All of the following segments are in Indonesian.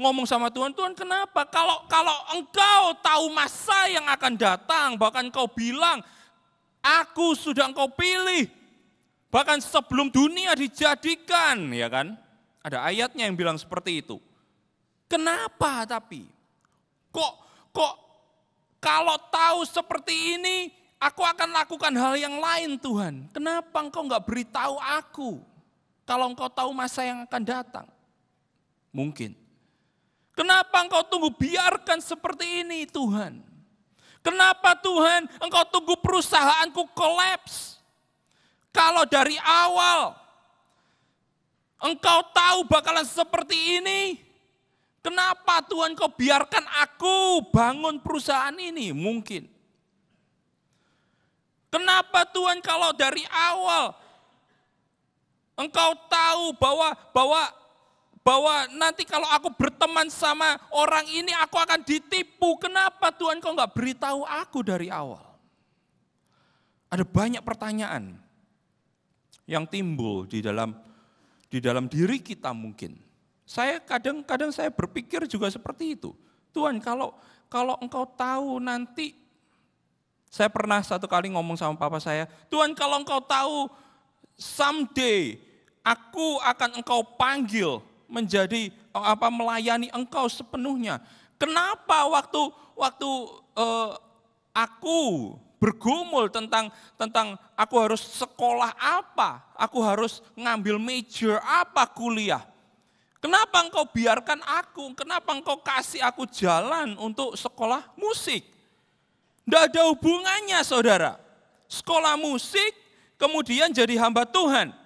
ngomong sama Tuhan, Tuhan kenapa? Kalau kalau engkau tahu masa yang akan datang, bahkan engkau bilang, aku sudah engkau pilih. Bahkan sebelum dunia dijadikan, ya kan? Ada ayatnya yang bilang seperti itu. Kenapa tapi? Kok kok kalau tahu seperti ini, aku akan lakukan hal yang lain Tuhan. Kenapa engkau enggak beritahu aku? Kalau engkau tahu masa yang akan datang. Mungkin. Kenapa engkau tunggu? Biarkan seperti ini Tuhan. Kenapa Tuhan engkau tunggu perusahaanku kolaps? Kalau dari awal engkau tahu bakalan seperti ini, kenapa Tuhan kau biarkan aku bangun perusahaan ini? Mungkin. Kenapa Tuhan kalau dari awal engkau tahu bahwa bahwa bahwa nanti kalau aku berteman sama orang ini aku akan ditipu. Kenapa Tuhan kau nggak beritahu aku dari awal? Ada banyak pertanyaan yang timbul di dalam di dalam diri kita mungkin. Saya kadang-kadang saya berpikir juga seperti itu. Tuhan kalau kalau engkau tahu nanti saya pernah satu kali ngomong sama papa saya, Tuhan kalau engkau tahu someday aku akan engkau panggil menjadi eh, apa melayani engkau sepenuhnya. Kenapa waktu waktu eh, aku bergumul tentang tentang aku harus sekolah apa, aku harus ngambil major apa kuliah. Kenapa engkau biarkan aku? Kenapa engkau kasih aku jalan untuk sekolah musik? Tidak ada hubungannya saudara. Sekolah musik kemudian jadi hamba Tuhan.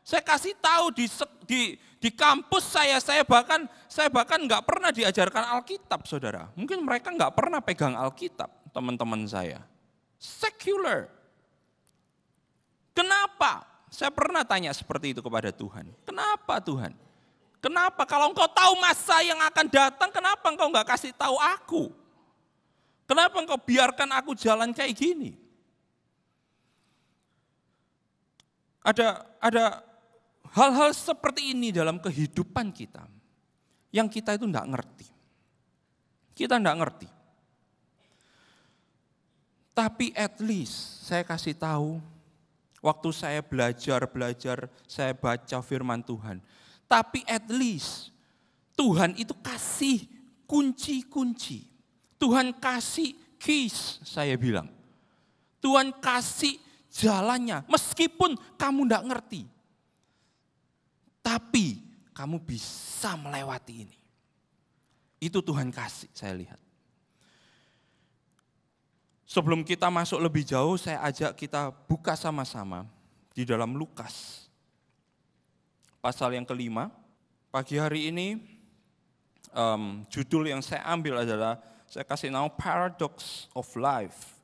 Saya kasih tahu di, di, di kampus saya, saya bahkan saya bahkan nggak pernah diajarkan Alkitab, saudara. Mungkin mereka nggak pernah pegang Alkitab, teman-teman saya. Secular. Kenapa? Saya pernah tanya seperti itu kepada Tuhan. Kenapa Tuhan? Kenapa kalau engkau tahu masa yang akan datang, kenapa engkau nggak kasih tahu aku? Kenapa engkau biarkan aku jalan kayak gini? Ada ada hal-hal seperti ini dalam kehidupan kita yang kita itu tidak ngerti. Kita tidak ngerti. Tapi at least saya kasih tahu waktu saya belajar-belajar, saya baca firman Tuhan. Tapi at least Tuhan itu kasih kunci-kunci. Tuhan kasih keys, saya bilang. Tuhan kasih jalannya, meskipun kamu tidak ngerti. Tapi kamu bisa melewati ini. Itu Tuhan kasih saya lihat. Sebelum kita masuk lebih jauh, saya ajak kita buka sama-sama di dalam Lukas. Pasal yang kelima, pagi hari ini um, judul yang saya ambil adalah, saya kasih nama Paradox of Life.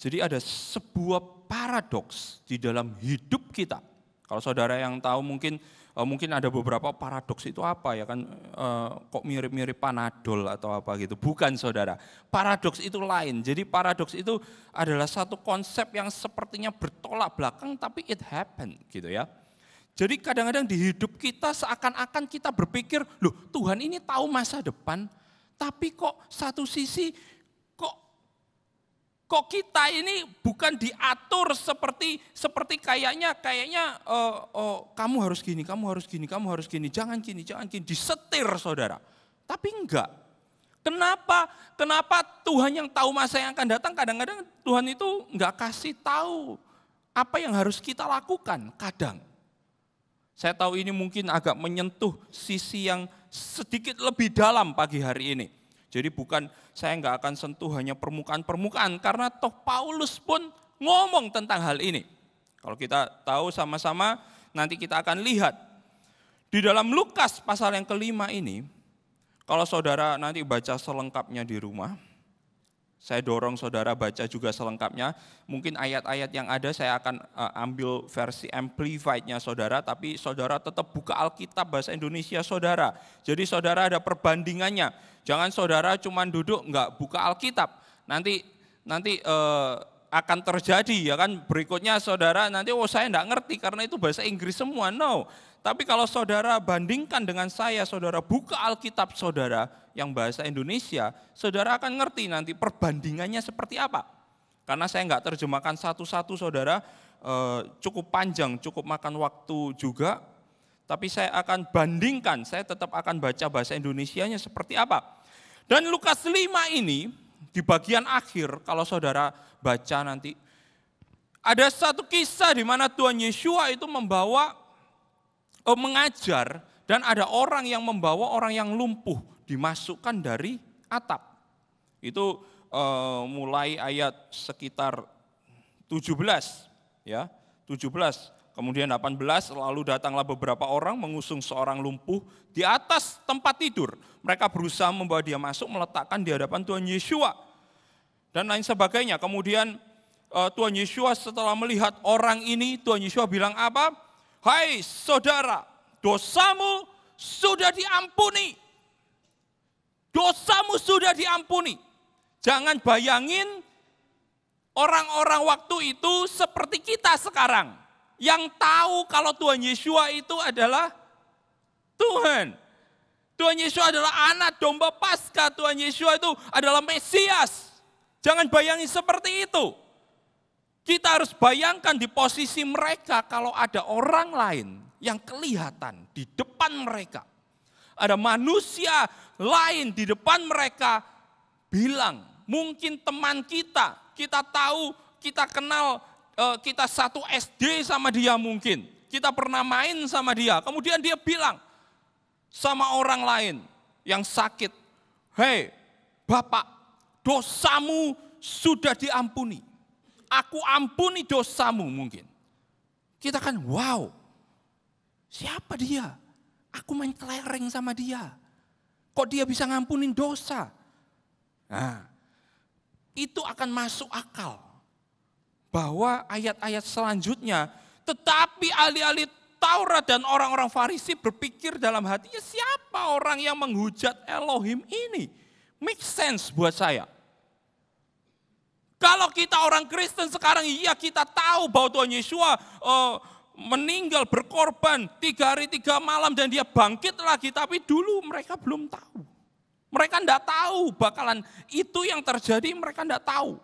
Jadi ada sebuah paradoks di dalam hidup kita. Kalau saudara yang tahu mungkin Eh, mungkin ada beberapa paradoks itu apa ya kan e, kok mirip-mirip panadol atau apa gitu. Bukan saudara. Paradoks itu lain. Jadi paradoks itu adalah satu konsep yang sepertinya bertolak belakang tapi it happen gitu ya. Jadi kadang-kadang di hidup kita seakan-akan kita berpikir, loh Tuhan ini tahu masa depan, tapi kok satu sisi kok kita ini bukan diatur seperti seperti kayaknya kayaknya uh, uh, kamu harus gini, kamu harus gini, kamu harus gini, jangan gini, jangan gini, disetir saudara. Tapi enggak. Kenapa? Kenapa Tuhan yang tahu masa yang akan datang kadang-kadang Tuhan itu enggak kasih tahu apa yang harus kita lakukan kadang. Saya tahu ini mungkin agak menyentuh sisi yang sedikit lebih dalam pagi hari ini. Jadi bukan saya nggak akan sentuh hanya permukaan-permukaan karena toh Paulus pun ngomong tentang hal ini. Kalau kita tahu sama-sama nanti kita akan lihat di dalam Lukas pasal yang kelima ini kalau saudara nanti baca selengkapnya di rumah saya dorong saudara baca juga selengkapnya. Mungkin ayat-ayat yang ada saya akan eh, ambil versi amplified-nya saudara, tapi saudara tetap buka Alkitab bahasa Indonesia saudara. Jadi saudara ada perbandingannya. Jangan saudara cuma duduk enggak buka Alkitab. Nanti nanti eh, akan terjadi ya kan berikutnya saudara nanti oh saya enggak ngerti karena itu bahasa Inggris semua. No. Tapi kalau saudara bandingkan dengan saya, saudara buka Alkitab saudara yang bahasa Indonesia, saudara akan ngerti nanti perbandingannya seperti apa. Karena saya nggak terjemahkan satu-satu saudara, eh, cukup panjang, cukup makan waktu juga. Tapi saya akan bandingkan, saya tetap akan baca bahasa Indonesianya seperti apa. Dan Lukas 5 ini di bagian akhir kalau saudara baca nanti ada satu kisah di mana Tuhan Yesus itu membawa eh, mengajar dan ada orang yang membawa orang yang lumpuh dimasukkan dari atap. Itu eh, mulai ayat sekitar 17 ya, 17. Kemudian 18 lalu datanglah beberapa orang mengusung seorang lumpuh di atas tempat tidur. Mereka berusaha membawa dia masuk meletakkan di hadapan Tuhan Yesus dan lain sebagainya. Kemudian eh, Tuhan Yesus setelah melihat orang ini, Tuhan Yesus bilang apa? hai saudara, dosamu sudah diampuni. Dosamu sudah diampuni. Jangan bayangin orang-orang waktu itu seperti kita sekarang. Yang tahu kalau Tuhan Yesus itu adalah Tuhan. Tuhan Yesus adalah anak domba pasca. Tuhan Yesus itu adalah Mesias. Jangan bayangin seperti itu. Kita harus bayangkan di posisi mereka kalau ada orang lain yang kelihatan di depan mereka. Ada manusia lain di depan mereka bilang, mungkin teman kita, kita tahu, kita kenal, eh, kita satu SD sama dia mungkin. Kita pernah main sama dia. Kemudian dia bilang sama orang lain yang sakit, "Hei, Bapak, dosamu sudah diampuni." aku ampuni dosamu mungkin. Kita kan wow, siapa dia? Aku main kelereng sama dia. Kok dia bisa ngampunin dosa? Nah, itu akan masuk akal. Bahwa ayat-ayat selanjutnya, tetapi alih-alih Taurat dan orang-orang Farisi berpikir dalam hatinya siapa orang yang menghujat Elohim ini? Make sense buat saya. Kalau kita orang Kristen sekarang, iya kita tahu bahwa Tuhan Yesus uh, eh, meninggal berkorban tiga hari tiga malam dan dia bangkit lagi. Tapi dulu mereka belum tahu. Mereka tidak tahu bakalan itu yang terjadi mereka tidak tahu.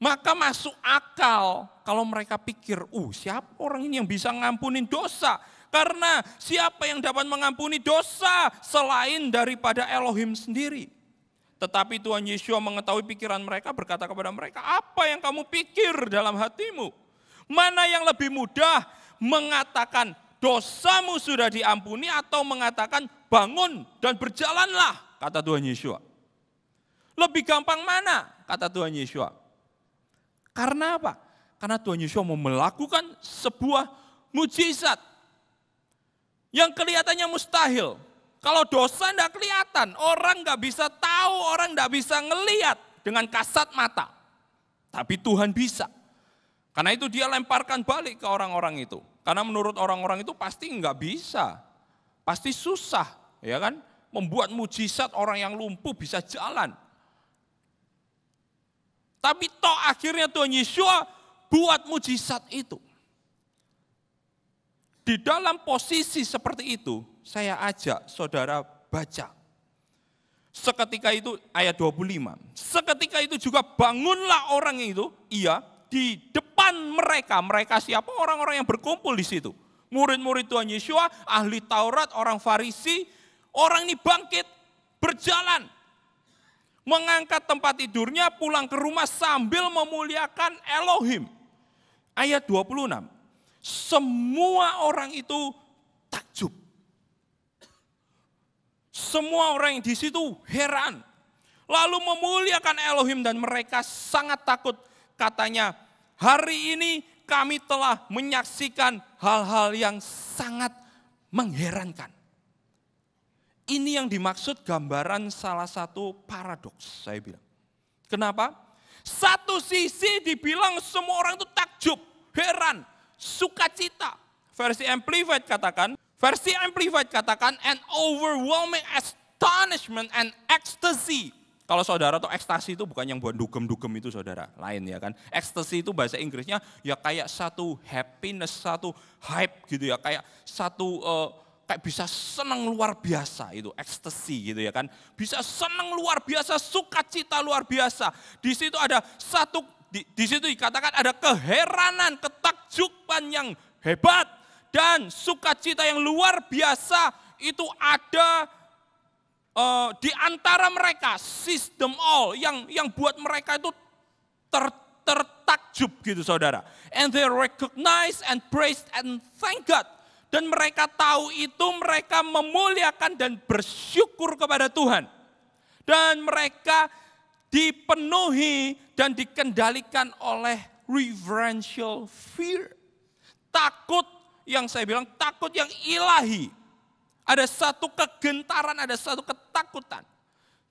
Maka masuk akal kalau mereka pikir, uh siapa orang ini yang bisa ngampunin dosa? Karena siapa yang dapat mengampuni dosa selain daripada Elohim sendiri? Tetapi Tuhan Yesus mengetahui pikiran mereka berkata kepada mereka, apa yang kamu pikir dalam hatimu? Mana yang lebih mudah mengatakan dosamu sudah diampuni atau mengatakan bangun dan berjalanlah, kata Tuhan Yesus. Lebih gampang mana, kata Tuhan Yesus. Karena apa? Karena Tuhan Yesus mau melakukan sebuah mujizat yang kelihatannya mustahil, kalau dosa tidak kelihatan, orang nggak bisa tahu, orang nggak bisa ngeliat dengan kasat mata. Tapi Tuhan bisa. Karena itu dia lemparkan balik ke orang-orang itu. Karena menurut orang-orang itu pasti nggak bisa. Pasti susah, ya kan? Membuat mujizat orang yang lumpuh bisa jalan. Tapi toh akhirnya Tuhan Yesus buat mujizat itu. Di dalam posisi seperti itu, saya ajak saudara baca. Seketika itu ayat 25. Seketika itu juga bangunlah orang itu, ia di depan mereka. Mereka siapa? Orang-orang yang berkumpul di situ. Murid-murid Tuhan Yesus, ahli Taurat, orang Farisi, orang ini bangkit, berjalan. Mengangkat tempat tidurnya, pulang ke rumah sambil memuliakan Elohim. Ayat 26. Semua orang itu takjub semua orang yang di situ heran. Lalu memuliakan Elohim dan mereka sangat takut. Katanya, hari ini kami telah menyaksikan hal-hal yang sangat mengherankan. Ini yang dimaksud gambaran salah satu paradoks, saya bilang. Kenapa? Satu sisi dibilang semua orang itu takjub, heran, sukacita. Versi Amplified katakan, Versi Amplified katakan, an overwhelming astonishment and ecstasy. Kalau saudara tuh ekstasi itu bukan yang buat dugem-dugem itu saudara, lain ya kan. Ekstasi itu bahasa Inggrisnya ya kayak satu happiness, satu hype gitu ya, kayak satu uh, kayak bisa senang luar biasa itu ekstasi gitu ya kan. Bisa senang luar biasa, sukacita luar biasa. Di situ ada satu di, di situ dikatakan ada keheranan, ketakjuban yang hebat dan sukacita yang luar biasa itu ada uh, di antara mereka sistem all yang yang buat mereka itu ter, tertakjub gitu saudara. And they recognize and praise and thank God. Dan mereka tahu itu mereka memuliakan dan bersyukur kepada Tuhan. Dan mereka dipenuhi dan dikendalikan oleh reverential fear. Takut yang saya bilang takut yang ilahi. Ada satu kegentaran, ada satu ketakutan.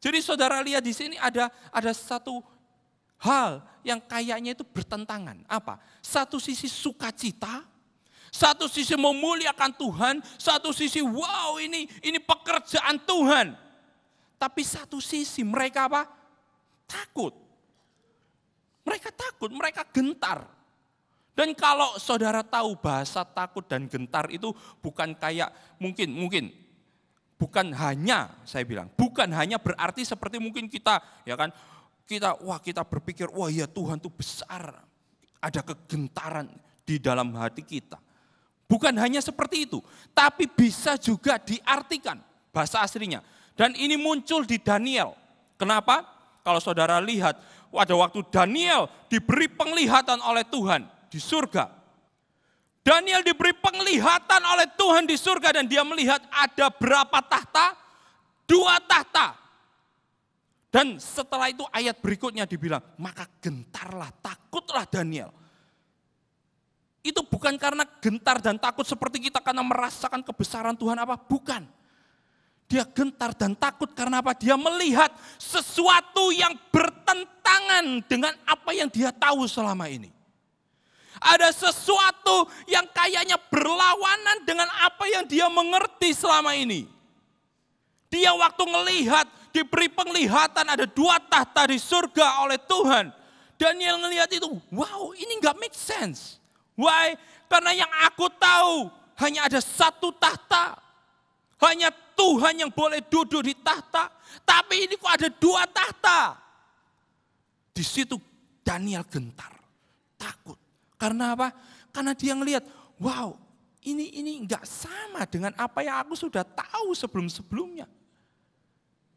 Jadi saudara lihat di sini ada ada satu hal yang kayaknya itu bertentangan. Apa? Satu sisi sukacita, satu sisi memuliakan Tuhan, satu sisi wow ini ini pekerjaan Tuhan. Tapi satu sisi mereka apa? Takut. Mereka takut, mereka gentar. Dan kalau saudara tahu bahasa takut dan gentar itu bukan kayak mungkin mungkin bukan hanya saya bilang bukan hanya berarti seperti mungkin kita ya kan kita wah kita berpikir wah ya Tuhan tuh besar ada kegentaran di dalam hati kita. Bukan hanya seperti itu, tapi bisa juga diartikan bahasa aslinya. Dan ini muncul di Daniel. Kenapa? Kalau saudara lihat, pada waktu Daniel diberi penglihatan oleh Tuhan, di surga. Daniel diberi penglihatan oleh Tuhan di surga dan dia melihat ada berapa tahta? Dua tahta. Dan setelah itu ayat berikutnya dibilang, maka gentarlah, takutlah Daniel. Itu bukan karena gentar dan takut seperti kita karena merasakan kebesaran Tuhan apa, bukan. Dia gentar dan takut karena apa? Dia melihat sesuatu yang bertentangan dengan apa yang dia tahu selama ini. Ada sesuatu yang kayaknya berlawanan dengan apa yang dia mengerti selama ini. Dia waktu melihat diberi penglihatan ada dua tahta di surga oleh Tuhan. Daniel ngelihat itu, wow ini gak make sense. Why? Karena yang aku tahu hanya ada satu tahta. Hanya Tuhan yang boleh duduk di tahta. Tapi ini kok ada dua tahta. Di situ Daniel gentar, takut. Karena apa? Karena dia ngelihat, wow ini ini nggak sama dengan apa yang aku sudah tahu sebelum-sebelumnya.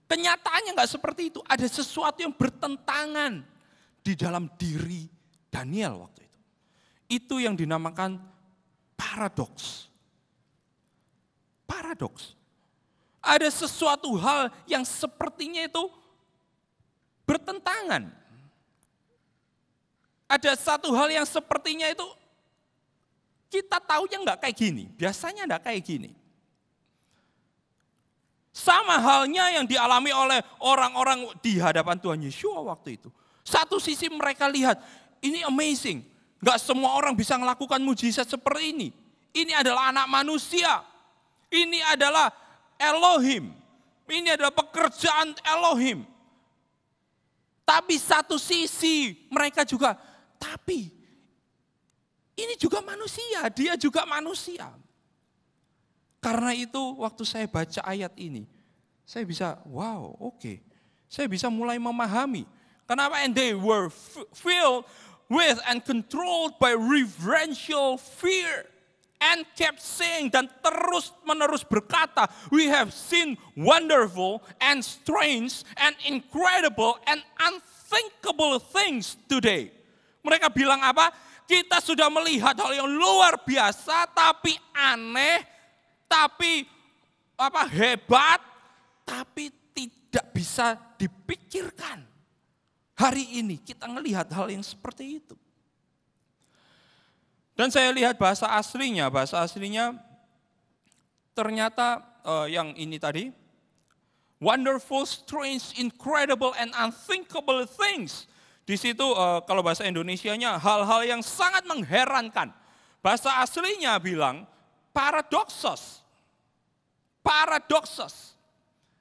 Kenyataannya nggak seperti itu. Ada sesuatu yang bertentangan di dalam diri Daniel waktu itu. Itu yang dinamakan paradoks. Paradoks. Ada sesuatu hal yang sepertinya itu bertentangan ada satu hal yang sepertinya itu kita tahu yang nggak kayak gini, biasanya nggak kayak gini. Sama halnya yang dialami oleh orang-orang di hadapan Tuhan Yesus waktu itu. Satu sisi mereka lihat, ini amazing. Nggak semua orang bisa melakukan mujizat seperti ini. Ini adalah anak manusia. Ini adalah Elohim. Ini adalah pekerjaan Elohim. Tapi satu sisi mereka juga tapi ini juga manusia, dia juga manusia. Karena itu waktu saya baca ayat ini, saya bisa wow, oke. Okay. Saya bisa mulai memahami kenapa and they were filled with and controlled by reverential fear and kept saying dan terus menerus berkata, we have seen wonderful and strange and incredible and unthinkable things today. Mereka bilang apa? Kita sudah melihat hal yang luar biasa, tapi aneh, tapi apa hebat, tapi tidak bisa dipikirkan. Hari ini kita melihat hal yang seperti itu. Dan saya lihat bahasa aslinya, bahasa aslinya ternyata uh, yang ini tadi, wonderful, strange, incredible, and unthinkable things di situ eh, kalau bahasa Indonesianya hal-hal yang sangat mengherankan. Bahasa aslinya bilang paradoksos. Paradoksos.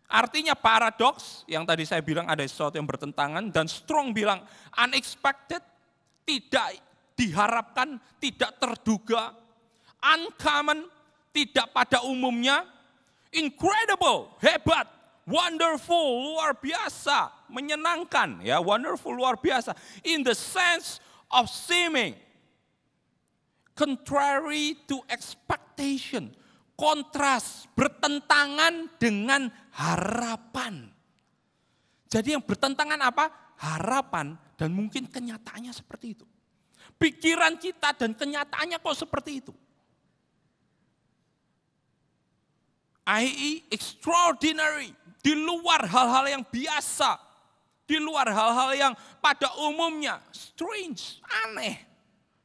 Artinya paradoks yang tadi saya bilang ada sesuatu yang bertentangan dan Strong bilang unexpected, tidak diharapkan, tidak terduga, uncommon, tidak pada umumnya, incredible, hebat, wonderful, luar biasa, menyenangkan, ya wonderful luar biasa. In the sense of seeming, contrary to expectation, kontras, bertentangan dengan harapan. Jadi yang bertentangan apa? Harapan dan mungkin kenyataannya seperti itu. Pikiran kita dan kenyataannya kok seperti itu. i.e. extraordinary, di luar hal-hal yang biasa, di luar hal-hal yang pada umumnya strange, aneh.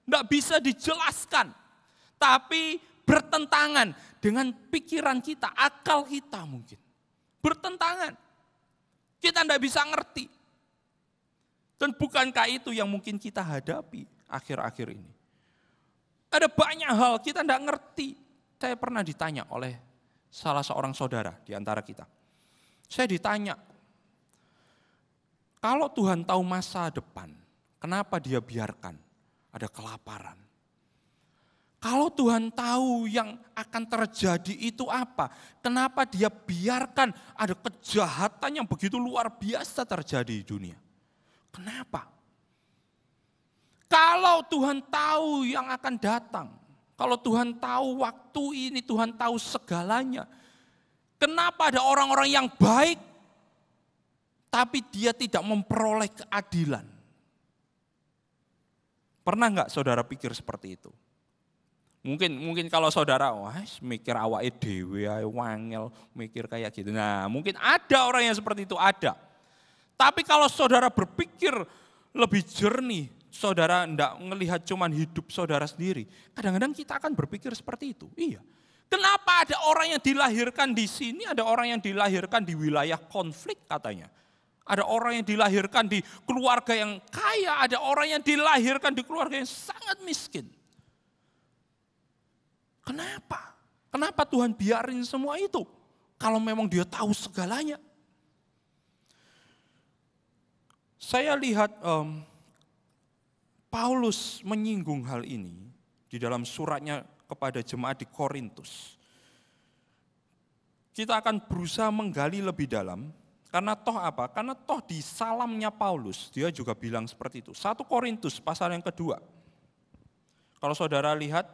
Tidak bisa dijelaskan. Tapi bertentangan dengan pikiran kita, akal kita mungkin. Bertentangan. Kita tidak bisa ngerti. Dan bukankah itu yang mungkin kita hadapi akhir-akhir ini? Ada banyak hal kita tidak ngerti. Saya pernah ditanya oleh salah seorang saudara di antara kita. Saya ditanya, kalau Tuhan tahu masa depan, kenapa dia biarkan ada kelaparan? Kalau Tuhan tahu yang akan terjadi itu apa, kenapa dia biarkan ada kejahatan yang begitu luar biasa terjadi di dunia? Kenapa? Kalau Tuhan tahu yang akan datang, kalau Tuhan tahu waktu ini, Tuhan tahu segalanya. Kenapa ada orang-orang yang baik tapi dia tidak memperoleh keadilan. Pernah nggak saudara pikir seperti itu? Mungkin mungkin kalau saudara wah mikir awak dewi wangel, mikir kayak gitu. Nah, mungkin ada orang yang seperti itu ada. Tapi kalau saudara berpikir lebih jernih, saudara enggak melihat cuman hidup saudara sendiri. Kadang-kadang kita akan berpikir seperti itu. Iya. Kenapa ada orang yang dilahirkan di sini, ada orang yang dilahirkan di wilayah konflik katanya. Ada orang yang dilahirkan di keluarga yang kaya, ada orang yang dilahirkan di keluarga yang sangat miskin. Kenapa? Kenapa Tuhan biarin semua itu? Kalau memang dia tahu segalanya. Saya lihat um, Paulus menyinggung hal ini di dalam suratnya kepada jemaat di Korintus. Kita akan berusaha menggali lebih dalam karena toh apa? Karena toh di salamnya Paulus, dia juga bilang seperti itu. Satu Korintus pasal yang kedua. Kalau saudara lihat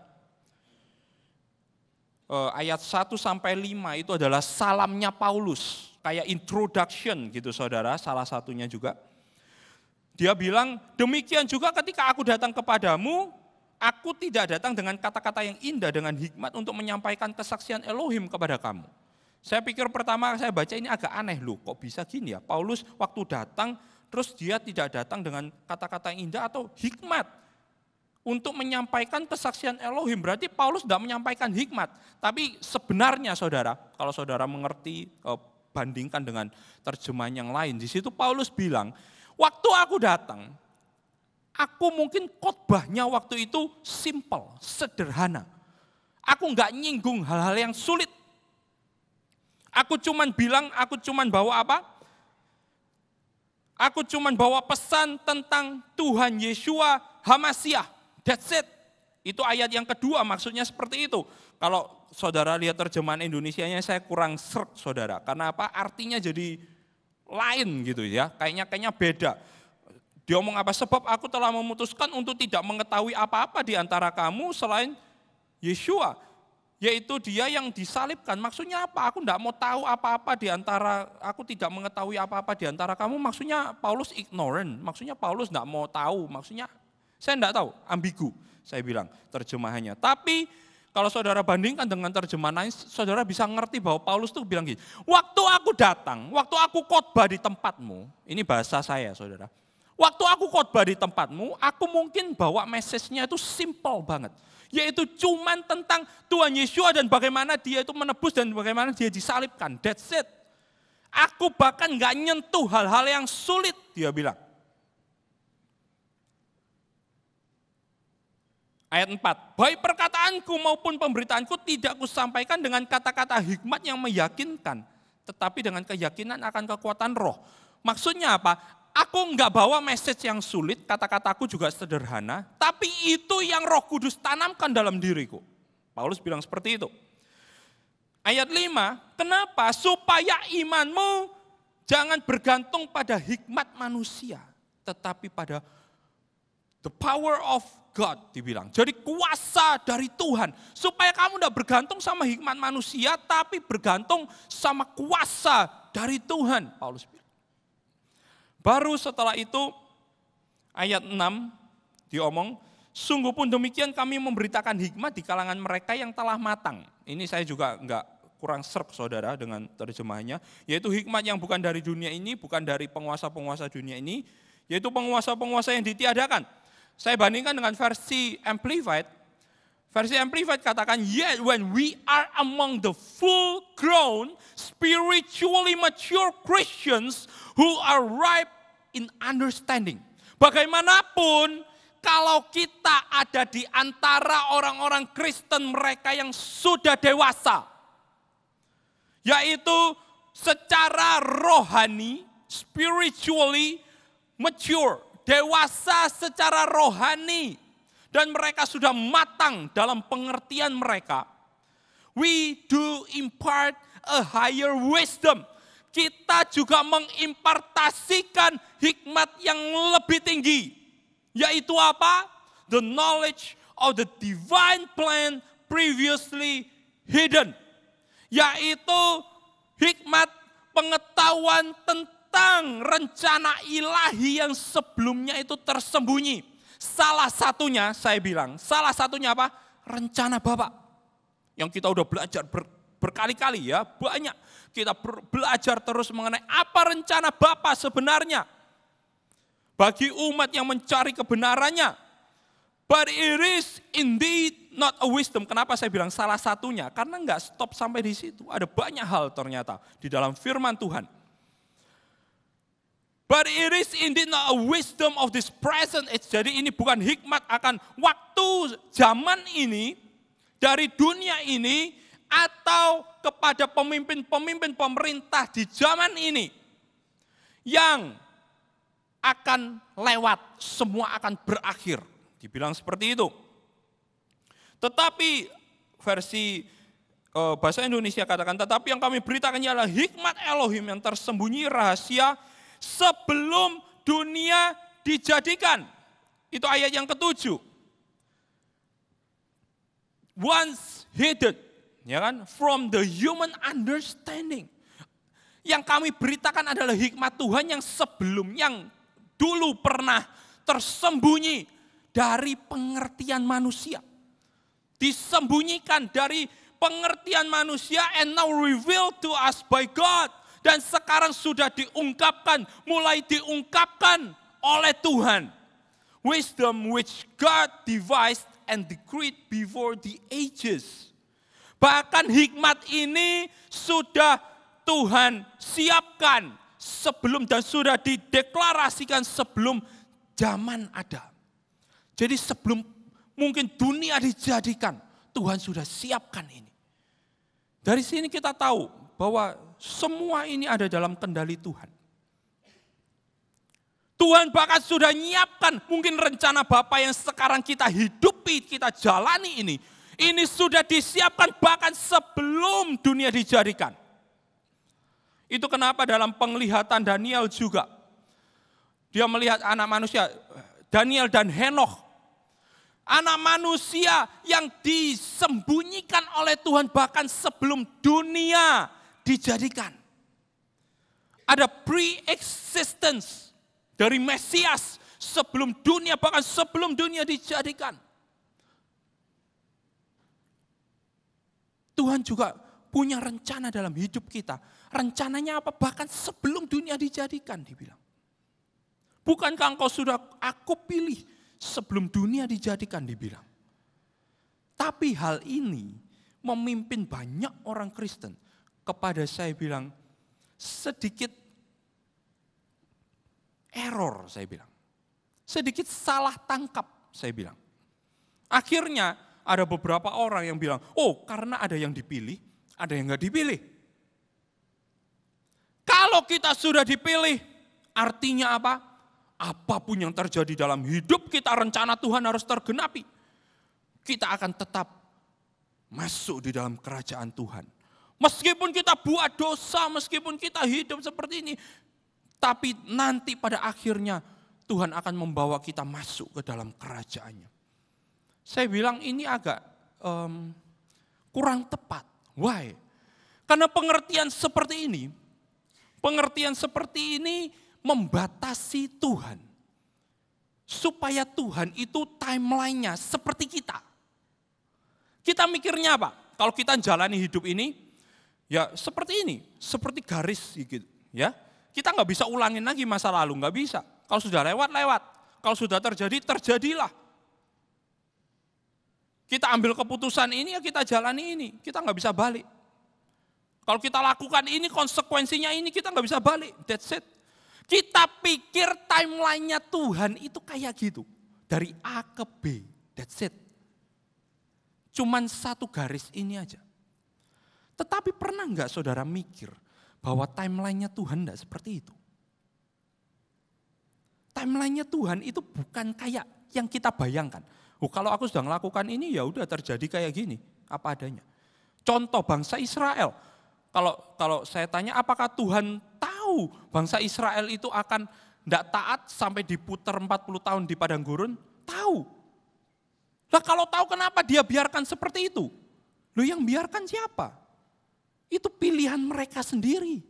eh, ayat 1 sampai 5 itu adalah salamnya Paulus, kayak introduction gitu saudara, salah satunya juga. Dia bilang, demikian juga ketika aku datang kepadamu, aku tidak datang dengan kata-kata yang indah, dengan hikmat untuk menyampaikan kesaksian Elohim kepada kamu saya pikir pertama saya baca ini agak aneh loh, kok bisa gini ya? Paulus waktu datang, terus dia tidak datang dengan kata-kata yang indah atau hikmat untuk menyampaikan kesaksian Elohim. Berarti Paulus tidak menyampaikan hikmat. Tapi sebenarnya saudara, kalau saudara mengerti, eh, bandingkan dengan terjemahan yang lain. Di situ Paulus bilang, waktu aku datang, aku mungkin khotbahnya waktu itu simple, sederhana. Aku nggak nyinggung hal-hal yang sulit Aku cuman bilang, aku cuman bawa apa? Aku cuman bawa pesan tentang Tuhan Yesua Hamasiah. That's it. Itu ayat yang kedua maksudnya seperti itu. Kalau saudara lihat terjemahan Indonesia-nya, saya kurang serk saudara. Karena apa? Artinya jadi lain gitu ya. Kayaknya kayaknya beda. Dia omong apa? Sebab aku telah memutuskan untuk tidak mengetahui apa-apa di antara kamu selain Yeshua yaitu dia yang disalibkan. Maksudnya apa? Aku tidak mau tahu apa-apa di antara, aku tidak mengetahui apa-apa di antara kamu. Maksudnya Paulus ignorant, maksudnya Paulus tidak mau tahu, maksudnya saya tidak tahu, ambigu saya bilang terjemahannya. Tapi kalau saudara bandingkan dengan terjemahan lain, saudara bisa ngerti bahwa Paulus tuh bilang gini, waktu aku datang, waktu aku khotbah di tempatmu, ini bahasa saya saudara, waktu aku khotbah di tempatmu, aku mungkin bawa message-nya itu simple banget yaitu cuman tentang Tuhan Yesus dan bagaimana dia itu menebus dan bagaimana dia disalibkan. That's it. Aku bahkan nggak nyentuh hal-hal yang sulit, dia bilang. Ayat 4, baik perkataanku maupun pemberitaanku tidak kusampaikan dengan kata-kata hikmat yang meyakinkan, tetapi dengan keyakinan akan kekuatan roh. Maksudnya apa? Aku nggak bawa message yang sulit, kata-kataku juga sederhana, tapi itu yang roh kudus tanamkan dalam diriku. Paulus bilang seperti itu. Ayat 5, kenapa? Supaya imanmu jangan bergantung pada hikmat manusia, tetapi pada the power of God dibilang. Jadi kuasa dari Tuhan. Supaya kamu tidak bergantung sama hikmat manusia, tapi bergantung sama kuasa dari Tuhan. Paulus bilang. Baru setelah itu ayat 6 diomong, sungguh pun demikian kami memberitakan hikmat di kalangan mereka yang telah matang. Ini saya juga enggak kurang serk saudara dengan terjemahannya, yaitu hikmat yang bukan dari dunia ini, bukan dari penguasa-penguasa dunia ini, yaitu penguasa-penguasa yang ditiadakan. Saya bandingkan dengan versi Amplified, Versi Amplified katakan, Yet when we are among the full grown, spiritually mature Christians who are ripe in understanding. Bagaimanapun, kalau kita ada di antara orang-orang Kristen mereka yang sudah dewasa, yaitu secara rohani, spiritually mature, dewasa secara rohani, dan mereka sudah matang dalam pengertian mereka. We do impart a higher wisdom. Kita juga mengimpartasikan hikmat yang lebih tinggi. Yaitu apa? The knowledge of the divine plan previously hidden. Yaitu hikmat pengetahuan tentang rencana ilahi yang sebelumnya itu tersembunyi. Salah satunya saya bilang, salah satunya apa? Rencana Bapak. Yang kita udah belajar ber, berkali-kali ya, banyak. Kita ber, belajar terus mengenai apa rencana Bapak sebenarnya. Bagi umat yang mencari kebenarannya. But it is indeed not a wisdom. Kenapa saya bilang salah satunya? Karena nggak stop sampai di situ. Ada banyak hal ternyata di dalam firman Tuhan But it is indeed not a wisdom of this present age. Jadi ini bukan hikmat akan waktu zaman ini, dari dunia ini, atau kepada pemimpin-pemimpin pemerintah di zaman ini. Yang akan lewat, semua akan berakhir. Dibilang seperti itu. Tetapi versi eh, bahasa Indonesia katakan, tetapi yang kami beritakan ialah hikmat Elohim yang tersembunyi rahasia sebelum dunia dijadikan. Itu ayat yang ketujuh. Once hidden, ya kan? From the human understanding. Yang kami beritakan adalah hikmat Tuhan yang sebelum, yang dulu pernah tersembunyi dari pengertian manusia. Disembunyikan dari pengertian manusia and now revealed to us by God dan sekarang sudah diungkapkan, mulai diungkapkan oleh Tuhan. Wisdom which God devised and decreed before the ages. Bahkan hikmat ini sudah Tuhan siapkan sebelum dan sudah dideklarasikan sebelum zaman ada. Jadi sebelum mungkin dunia dijadikan, Tuhan sudah siapkan ini. Dari sini kita tahu bahwa semua ini ada dalam kendali Tuhan. Tuhan bahkan sudah nyiapkan mungkin rencana Bapak yang sekarang kita hidupi, kita jalani ini. Ini sudah disiapkan bahkan sebelum dunia dijadikan. Itu kenapa dalam penglihatan Daniel juga. Dia melihat anak manusia, Daniel dan Henoch, anak manusia yang disembunyikan oleh Tuhan bahkan sebelum dunia dijadikan. Ada pre-existence dari Mesias sebelum dunia, bahkan sebelum dunia dijadikan. Tuhan juga punya rencana dalam hidup kita. Rencananya apa? Bahkan sebelum dunia dijadikan, dibilang. Bukankah engkau sudah aku pilih sebelum dunia dijadikan, dibilang. Tapi hal ini memimpin banyak orang Kristen kepada saya bilang, sedikit error saya bilang. Sedikit salah tangkap saya bilang. Akhirnya ada beberapa orang yang bilang, oh karena ada yang dipilih, ada yang nggak dipilih. Kalau kita sudah dipilih, artinya apa? Apapun yang terjadi dalam hidup kita, rencana Tuhan harus tergenapi. Kita akan tetap masuk di dalam kerajaan Tuhan Meskipun kita buat dosa, meskipun kita hidup seperti ini, tapi nanti pada akhirnya Tuhan akan membawa kita masuk ke dalam kerajaannya. Saya bilang ini agak um, kurang tepat. Why? Karena pengertian seperti ini, pengertian seperti ini membatasi Tuhan. Supaya Tuhan itu timelinenya seperti kita. Kita mikirnya apa? Kalau kita jalani hidup ini, Ya seperti ini, seperti garis gitu. Ya, kita nggak bisa ulangin lagi masa lalu, nggak bisa. Kalau sudah lewat, lewat. Kalau sudah terjadi, terjadilah. Kita ambil keputusan ini ya kita jalani ini, kita nggak bisa balik. Kalau kita lakukan ini konsekuensinya ini kita nggak bisa balik. That's it. Kita pikir timelinenya Tuhan itu kayak gitu. Dari A ke B. That's it. Cuman satu garis ini aja. Tetapi pernah nggak saudara mikir bahwa timelinenya Tuhan tidak seperti itu? Timelinenya Tuhan itu bukan kayak yang kita bayangkan. Oh, kalau aku sedang lakukan ini ya udah terjadi kayak gini, apa adanya. Contoh bangsa Israel. Kalau kalau saya tanya apakah Tuhan tahu bangsa Israel itu akan tidak taat sampai diputar 40 tahun di padang gurun? Tahu. Lah kalau tahu kenapa dia biarkan seperti itu? Lu yang biarkan siapa? Itu pilihan mereka sendiri.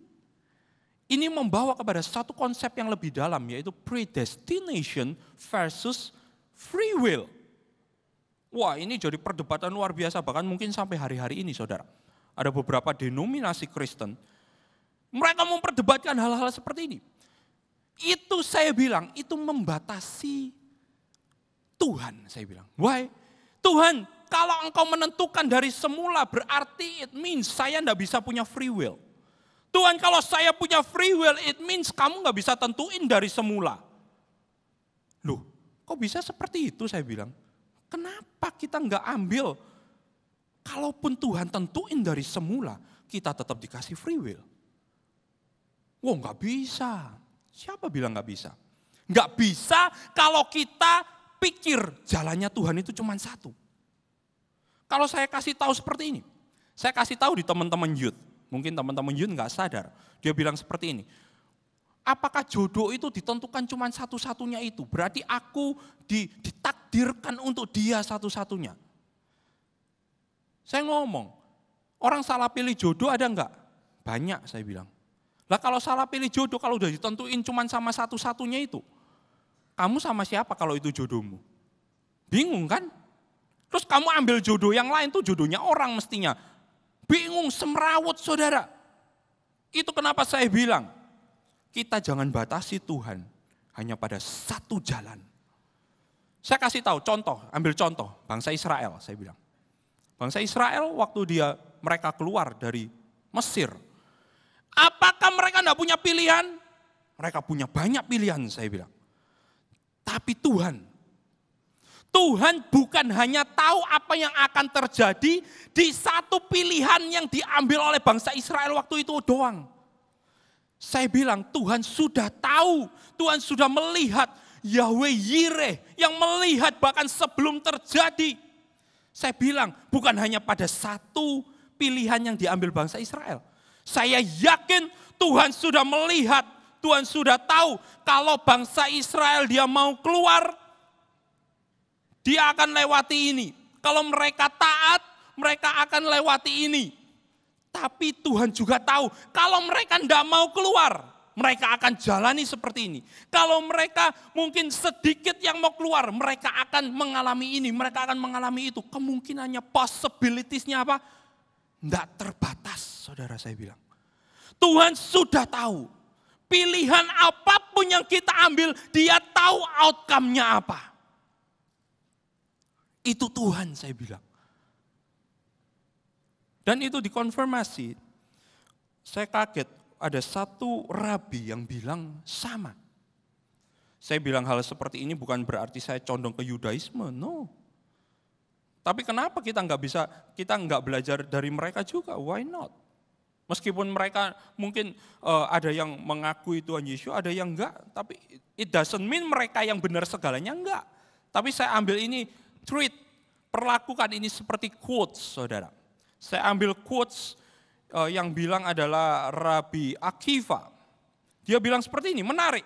Ini membawa kepada satu konsep yang lebih dalam yaitu predestination versus free will. Wah ini jadi perdebatan luar biasa bahkan mungkin sampai hari-hari ini saudara. Ada beberapa denominasi Kristen, mereka memperdebatkan hal-hal seperti ini. Itu saya bilang, itu membatasi Tuhan saya bilang. Why? Tuhan kalau engkau menentukan dari semula berarti it means saya tidak bisa punya free will. Tuhan kalau saya punya free will it means kamu nggak bisa tentuin dari semula. Loh, kok bisa seperti itu saya bilang. Kenapa kita nggak ambil? Kalaupun Tuhan tentuin dari semula, kita tetap dikasih free will. Wah nggak bisa. Siapa bilang nggak bisa? Nggak bisa kalau kita pikir jalannya Tuhan itu cuma satu. Kalau saya kasih tahu seperti ini, saya kasih tahu di teman-teman youth, mungkin teman-teman youth nggak sadar, dia bilang seperti ini, apakah jodoh itu ditentukan cuma satu-satunya itu? Berarti aku ditakdirkan untuk dia satu-satunya. Saya ngomong, orang salah pilih jodoh ada enggak? Banyak saya bilang. Lah kalau salah pilih jodoh, kalau udah ditentuin cuma sama satu-satunya itu, kamu sama siapa kalau itu jodohmu? Bingung kan? Terus kamu ambil jodoh yang lain tuh jodohnya orang mestinya. Bingung, semrawut saudara. Itu kenapa saya bilang, kita jangan batasi Tuhan hanya pada satu jalan. Saya kasih tahu contoh, ambil contoh bangsa Israel saya bilang. Bangsa Israel waktu dia mereka keluar dari Mesir. Apakah mereka tidak punya pilihan? Mereka punya banyak pilihan saya bilang. Tapi Tuhan Tuhan bukan hanya tahu apa yang akan terjadi di satu pilihan yang diambil oleh bangsa Israel waktu itu doang. Saya bilang Tuhan sudah tahu, Tuhan sudah melihat Yahweh Yireh yang melihat bahkan sebelum terjadi. Saya bilang bukan hanya pada satu pilihan yang diambil bangsa Israel. Saya yakin Tuhan sudah melihat, Tuhan sudah tahu kalau bangsa Israel dia mau keluar dia akan lewati ini. Kalau mereka taat, mereka akan lewati ini. Tapi Tuhan juga tahu kalau mereka tidak mau keluar, mereka akan jalani seperti ini. Kalau mereka mungkin sedikit yang mau keluar, mereka akan mengalami ini, mereka akan mengalami itu. Kemungkinannya, possibilitiesnya apa? Tidak terbatas, saudara saya bilang. Tuhan sudah tahu. Pilihan apapun yang kita ambil, dia tahu outcome-nya apa. Itu Tuhan saya bilang. Dan itu dikonfirmasi. Saya kaget, ada satu rabi yang bilang sama. Saya bilang hal seperti ini bukan berarti saya condong ke Yudaisme, no. Tapi kenapa kita nggak bisa, kita nggak belajar dari mereka juga? Why not? Meskipun mereka mungkin uh, ada yang mengakui Tuhan Yesus, ada yang enggak, tapi it doesn't mean mereka yang benar segalanya enggak. Tapi saya ambil ini treat, perlakukan ini seperti quotes, saudara. Saya ambil quotes eh, yang bilang adalah Rabi Akiva. Dia bilang seperti ini, menarik.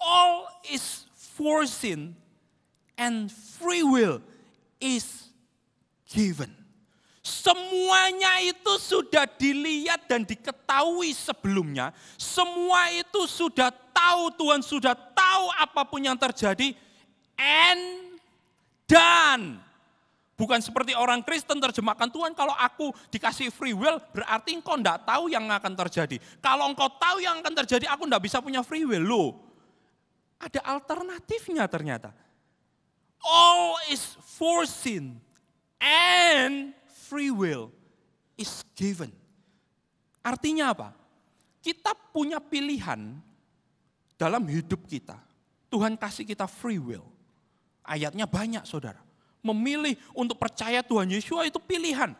All is foreseen and free will is given. Semuanya itu sudah dilihat dan diketahui sebelumnya. Semua itu sudah tahu, Tuhan sudah tahu apapun yang terjadi. And dan bukan seperti orang Kristen terjemahkan Tuhan kalau aku dikasih free will berarti engkau enggak tahu yang akan terjadi. Kalau engkau tahu yang akan terjadi aku enggak bisa punya free will loh. Ada alternatifnya ternyata. All is foreseen and free will is given. Artinya apa? Kita punya pilihan dalam hidup kita. Tuhan kasih kita free will ayatnya banyak saudara. Memilih untuk percaya Tuhan Yesus itu pilihan.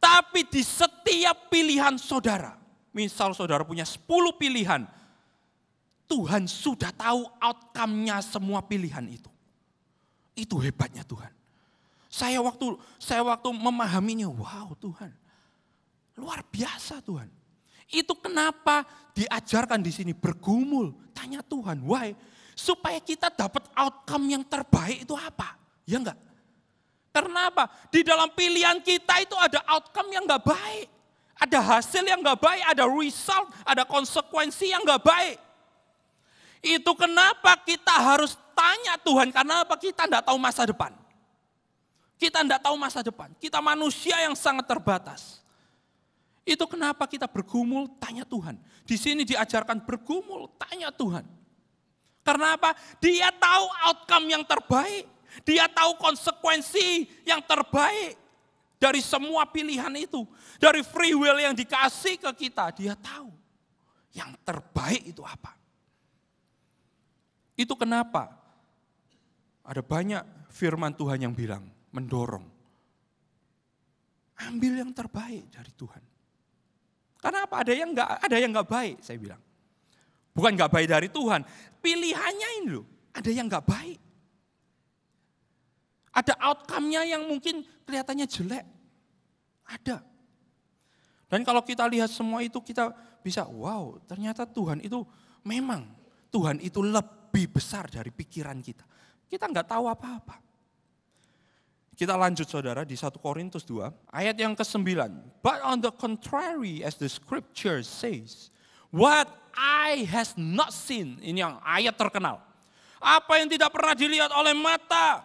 Tapi di setiap pilihan saudara, misal saudara punya 10 pilihan, Tuhan sudah tahu outcome-nya semua pilihan itu. Itu hebatnya Tuhan. Saya waktu saya waktu memahaminya, wow Tuhan. Luar biasa Tuhan. Itu kenapa diajarkan di sini bergumul, tanya Tuhan, why? supaya kita dapat outcome yang terbaik itu apa? Ya enggak? Karena apa? Di dalam pilihan kita itu ada outcome yang enggak baik. Ada hasil yang enggak baik, ada result, ada konsekuensi yang enggak baik. Itu kenapa kita harus tanya Tuhan, karena apa? Kita enggak tahu masa depan. Kita enggak tahu masa depan. Kita manusia yang sangat terbatas. Itu kenapa kita bergumul tanya Tuhan. Di sini diajarkan bergumul tanya Tuhan. Karena apa? Dia tahu outcome yang terbaik. Dia tahu konsekuensi yang terbaik dari semua pilihan itu. Dari free will yang dikasih ke kita. Dia tahu yang terbaik itu apa. Itu kenapa ada banyak firman Tuhan yang bilang, mendorong. Ambil yang terbaik dari Tuhan. Karena apa? Ada yang enggak, ada yang enggak baik, saya bilang. Bukan nggak baik dari Tuhan. Pilihannya ini loh, ada yang nggak baik. Ada outcome-nya yang mungkin kelihatannya jelek. Ada. Dan kalau kita lihat semua itu kita bisa, wow ternyata Tuhan itu memang Tuhan itu lebih besar dari pikiran kita. Kita nggak tahu apa-apa. Kita lanjut saudara di 1 Korintus 2 ayat yang ke-9. But on the contrary as the scripture says, what I has not seen. Ini yang ayat terkenal. Apa yang tidak pernah dilihat oleh mata,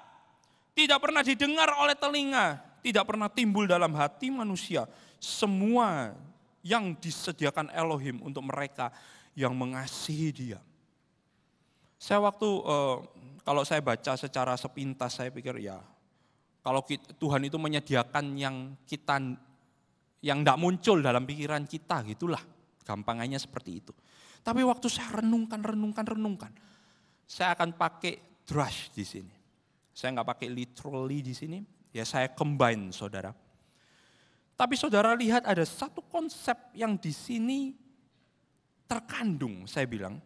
tidak pernah didengar oleh telinga, tidak pernah timbul dalam hati manusia. Semua yang disediakan Elohim untuk mereka yang mengasihi Dia. Saya waktu eh, kalau saya baca secara sepintas saya pikir ya kalau Tuhan itu menyediakan yang kita yang tidak muncul dalam pikiran kita gitulah gampangannya seperti itu. Tapi waktu saya renungkan, renungkan, renungkan, saya akan pakai drush di sini. Saya nggak pakai literally di sini, ya saya combine saudara. Tapi saudara lihat ada satu konsep yang di sini terkandung, saya bilang.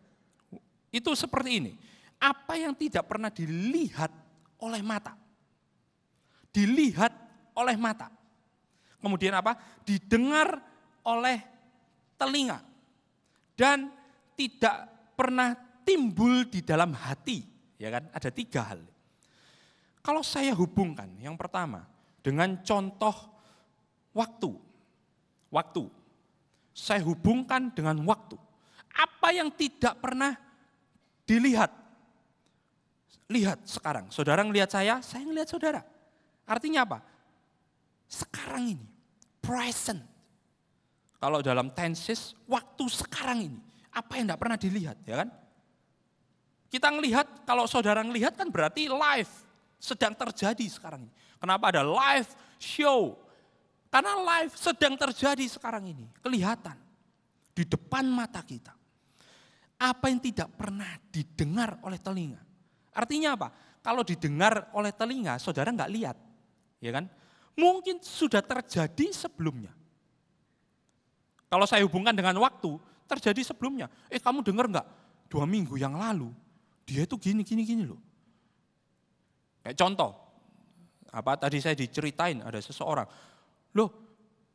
Itu seperti ini, apa yang tidak pernah dilihat oleh mata. Dilihat oleh mata. Kemudian apa? Didengar oleh telinga. Dan tidak pernah timbul di dalam hati, ya kan? Ada tiga hal. Kalau saya hubungkan, yang pertama dengan contoh waktu, waktu, saya hubungkan dengan waktu. Apa yang tidak pernah dilihat, lihat sekarang. Saudara ngelihat saya, saya ngelihat saudara. Artinya apa? Sekarang ini, present. Kalau dalam tenses, waktu sekarang ini. Apa yang tidak pernah dilihat, ya kan? Kita melihat kalau saudara melihat kan berarti live sedang terjadi sekarang ini. Kenapa ada live show? Karena live sedang terjadi sekarang ini, kelihatan di depan mata kita. Apa yang tidak pernah didengar oleh telinga. Artinya apa? Kalau didengar oleh telinga, saudara nggak lihat, ya kan? Mungkin sudah terjadi sebelumnya. Kalau saya hubungkan dengan waktu, terjadi sebelumnya. Eh kamu dengar nggak? Dua minggu yang lalu dia itu gini gini gini loh. Kayak contoh, apa tadi saya diceritain ada seseorang, loh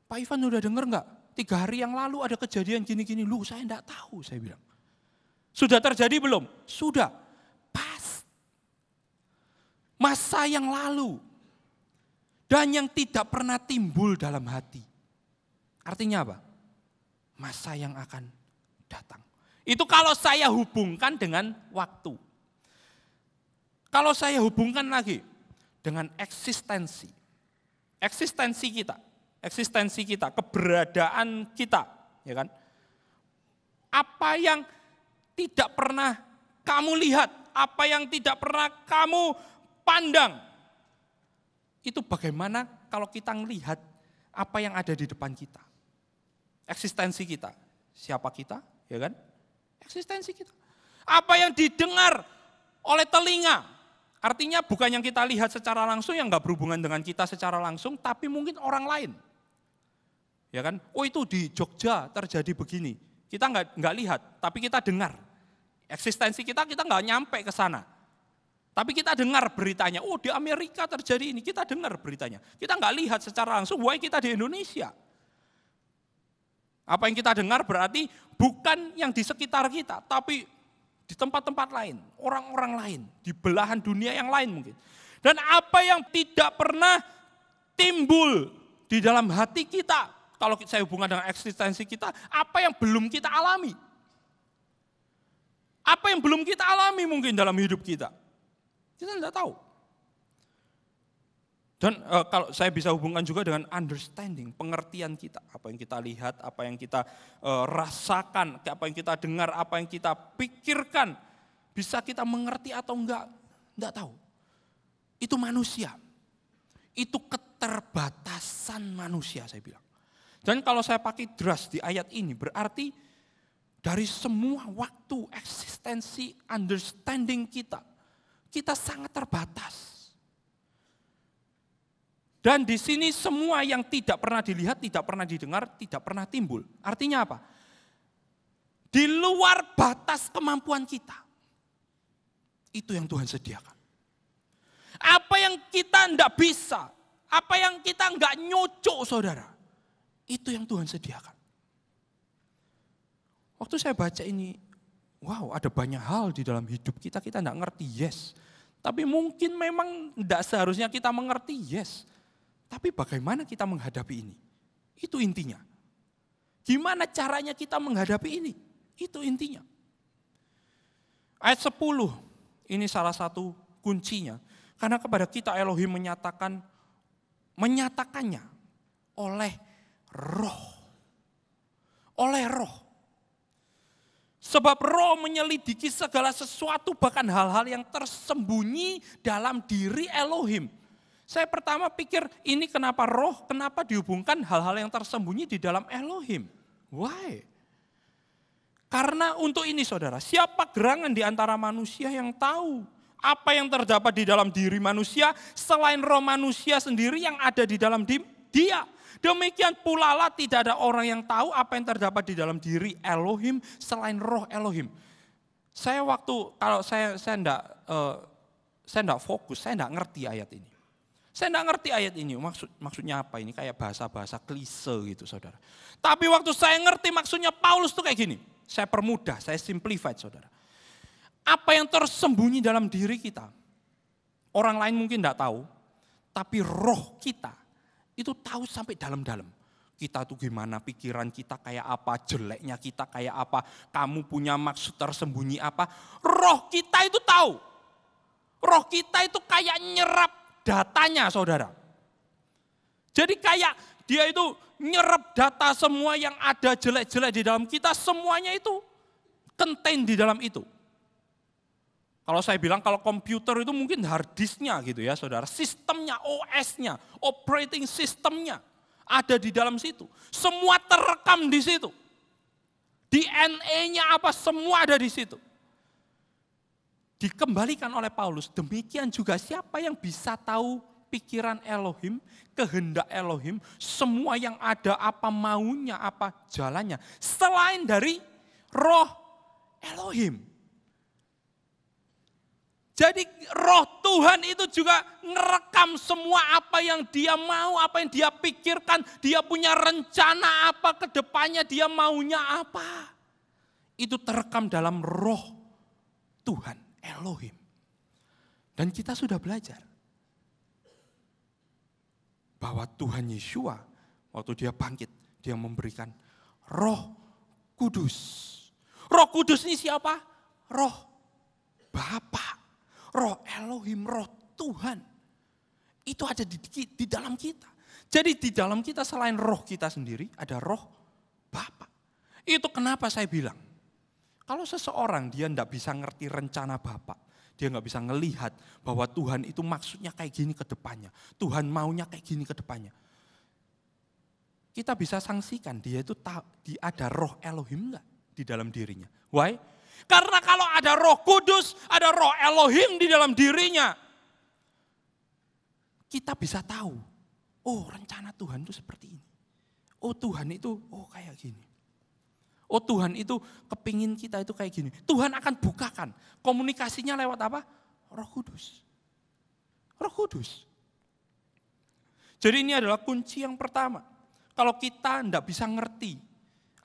Pak Ivan udah dengar nggak? Tiga hari yang lalu ada kejadian gini-gini, lu saya enggak tahu, saya bilang. Sudah terjadi belum? Sudah. Pas. Masa yang lalu. Dan yang tidak pernah timbul dalam hati. Artinya apa? Masa yang akan datang. Itu kalau saya hubungkan dengan waktu. Kalau saya hubungkan lagi dengan eksistensi. Eksistensi kita, eksistensi kita, keberadaan kita, ya kan? Apa yang tidak pernah kamu lihat, apa yang tidak pernah kamu pandang. Itu bagaimana kalau kita melihat apa yang ada di depan kita. Eksistensi kita, siapa kita, ya kan? Eksistensi kita. Apa yang didengar oleh telinga, artinya bukan yang kita lihat secara langsung yang nggak berhubungan dengan kita secara langsung, tapi mungkin orang lain. Ya kan? Oh itu di Jogja terjadi begini. Kita nggak nggak lihat, tapi kita dengar. Eksistensi kita kita nggak nyampe ke sana. Tapi kita dengar beritanya, oh di Amerika terjadi ini, kita dengar beritanya. Kita nggak lihat secara langsung, wah kita di Indonesia. Apa yang kita dengar berarti bukan yang di sekitar kita, tapi di tempat-tempat lain, orang-orang lain, di belahan dunia yang lain mungkin. Dan apa yang tidak pernah timbul di dalam hati kita, kalau saya hubungan dengan eksistensi kita, apa yang belum kita alami? Apa yang belum kita alami mungkin dalam hidup kita? Kita tidak tahu. Dan e, kalau saya bisa hubungkan juga dengan understanding, pengertian kita, apa yang kita lihat, apa yang kita e, rasakan, apa yang kita dengar, apa yang kita pikirkan, bisa kita mengerti atau enggak, enggak tahu. Itu manusia. Itu keterbatasan manusia saya bilang. Dan kalau saya pakai drast di ayat ini berarti dari semua waktu eksistensi understanding kita, kita sangat terbatas dan di sini semua yang tidak pernah dilihat, tidak pernah didengar, tidak pernah timbul. Artinya apa? Di luar batas kemampuan kita. Itu yang Tuhan sediakan. Apa yang kita tidak bisa, apa yang kita nggak nyocok saudara, itu yang Tuhan sediakan. Waktu saya baca ini, wow ada banyak hal di dalam hidup kita, kita tidak ngerti, yes. Tapi mungkin memang tidak seharusnya kita mengerti, yes. Tapi bagaimana kita menghadapi ini? Itu intinya. Gimana caranya kita menghadapi ini? Itu intinya. Ayat 10, ini salah satu kuncinya. Karena kepada kita Elohim menyatakan, menyatakannya oleh roh. Oleh roh. Sebab roh menyelidiki segala sesuatu bahkan hal-hal yang tersembunyi dalam diri Elohim. Saya pertama pikir ini kenapa roh, kenapa dihubungkan hal-hal yang tersembunyi di dalam Elohim. Why? Karena untuk ini saudara, siapa gerangan di antara manusia yang tahu apa yang terdapat di dalam diri manusia selain roh manusia sendiri yang ada di dalam dia. Demikian pula lah tidak ada orang yang tahu apa yang terdapat di dalam diri Elohim selain roh Elohim. Saya waktu kalau saya saya enggak uh, eh, saya enggak fokus, saya enggak ngerti ayat ini. Saya tidak ngerti ayat ini, maksud maksudnya apa ini? Kayak bahasa-bahasa klise gitu saudara. Tapi waktu saya ngerti maksudnya Paulus tuh kayak gini. Saya permudah, saya simplified saudara. Apa yang tersembunyi dalam diri kita. Orang lain mungkin tidak tahu. Tapi roh kita itu tahu sampai dalam-dalam kita tuh gimana, pikiran kita kayak apa, jeleknya kita kayak apa, kamu punya maksud tersembunyi apa. Roh kita itu tahu. Roh kita itu kayak nyerap datanya saudara. Jadi kayak dia itu nyerap data semua yang ada jelek-jelek di dalam kita, semuanya itu kenten di dalam itu. Kalau saya bilang kalau komputer itu mungkin hard disknya gitu ya saudara. Sistemnya, OS-nya, operating sistemnya ada di dalam situ. Semua terekam di situ. DNA-nya apa semua ada di situ dikembalikan oleh Paulus. Demikian juga siapa yang bisa tahu pikiran Elohim, kehendak Elohim, semua yang ada apa maunya, apa jalannya. Selain dari roh Elohim. Jadi roh Tuhan itu juga ngerekam semua apa yang dia mau, apa yang dia pikirkan, dia punya rencana apa ke depannya, dia maunya apa. Itu terekam dalam roh Tuhan. Elohim. Dan kita sudah belajar bahwa Tuhan Yesus waktu dia bangkit, dia memberikan roh kudus. Roh kudus ini siapa? Roh Bapa, roh Elohim, roh Tuhan. Itu ada di, di dalam kita. Jadi di dalam kita selain roh kita sendiri ada roh Bapa. Itu kenapa saya bilang kalau seseorang dia tidak bisa ngerti rencana Bapak, dia nggak bisa melihat bahwa Tuhan itu maksudnya kayak gini ke depannya. Tuhan maunya kayak gini ke depannya. Kita bisa sanksikan dia itu tak dia ada roh Elohim enggak di dalam dirinya. Why? Karena kalau ada roh kudus, ada roh Elohim di dalam dirinya, kita bisa tahu, oh rencana Tuhan itu seperti ini. Oh Tuhan itu, oh kayak gini. Oh Tuhan itu kepingin kita itu kayak gini. Tuhan akan bukakan. Komunikasinya lewat apa? Roh Kudus. Roh Kudus. Jadi ini adalah kunci yang pertama. Kalau kita tidak bisa ngerti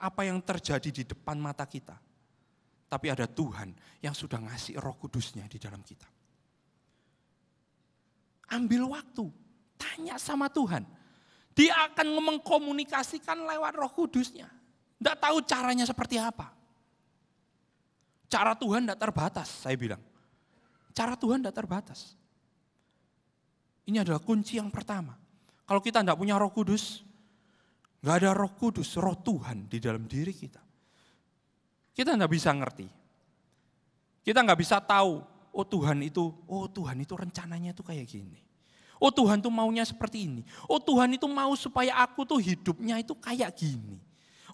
apa yang terjadi di depan mata kita. Tapi ada Tuhan yang sudah ngasih roh kudusnya di dalam kita. Ambil waktu, tanya sama Tuhan. Dia akan mengkomunikasikan lewat roh kudusnya. Tidak tahu caranya seperti apa. Cara Tuhan tidak terbatas, saya bilang. Cara Tuhan tidak terbatas. Ini adalah kunci yang pertama. Kalau kita tidak punya roh kudus, nggak ada roh kudus, roh Tuhan di dalam diri kita. Kita nggak bisa ngerti. Kita nggak bisa tahu, oh Tuhan itu, oh Tuhan itu rencananya itu kayak gini. Oh Tuhan tuh maunya seperti ini. Oh Tuhan itu mau supaya aku tuh hidupnya itu kayak gini.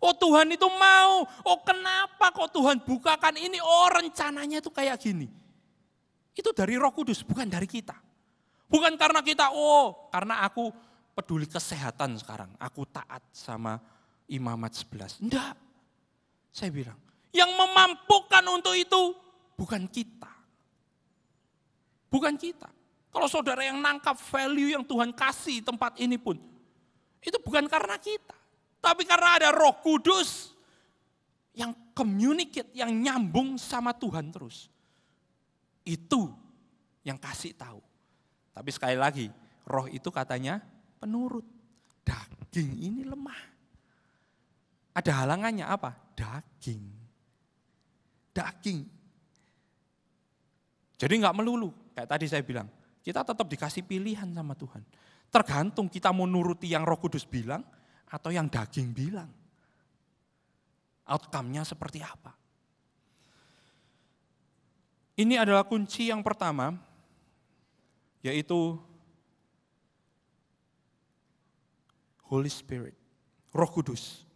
Oh Tuhan itu mau. Oh kenapa kok Tuhan bukakan ini? Oh rencananya itu kayak gini. Itu dari roh kudus, bukan dari kita. Bukan karena kita, oh karena aku peduli kesehatan sekarang. Aku taat sama imamat 11. Enggak. Saya bilang, yang memampukan untuk itu bukan kita. Bukan kita. Kalau saudara yang nangkap value yang Tuhan kasih tempat ini pun, itu bukan karena kita. Tapi karena ada roh kudus yang communicate, yang nyambung sama Tuhan terus. Itu yang kasih tahu. Tapi sekali lagi, roh itu katanya penurut. Daging ini lemah. Ada halangannya apa? Daging. Daging. Jadi nggak melulu. Kayak tadi saya bilang, kita tetap dikasih pilihan sama Tuhan. Tergantung kita mau nuruti yang roh kudus bilang atau yang daging bilang. Outcome-nya seperti apa? Ini adalah kunci yang pertama, yaitu Holy Spirit, Roh Kudus.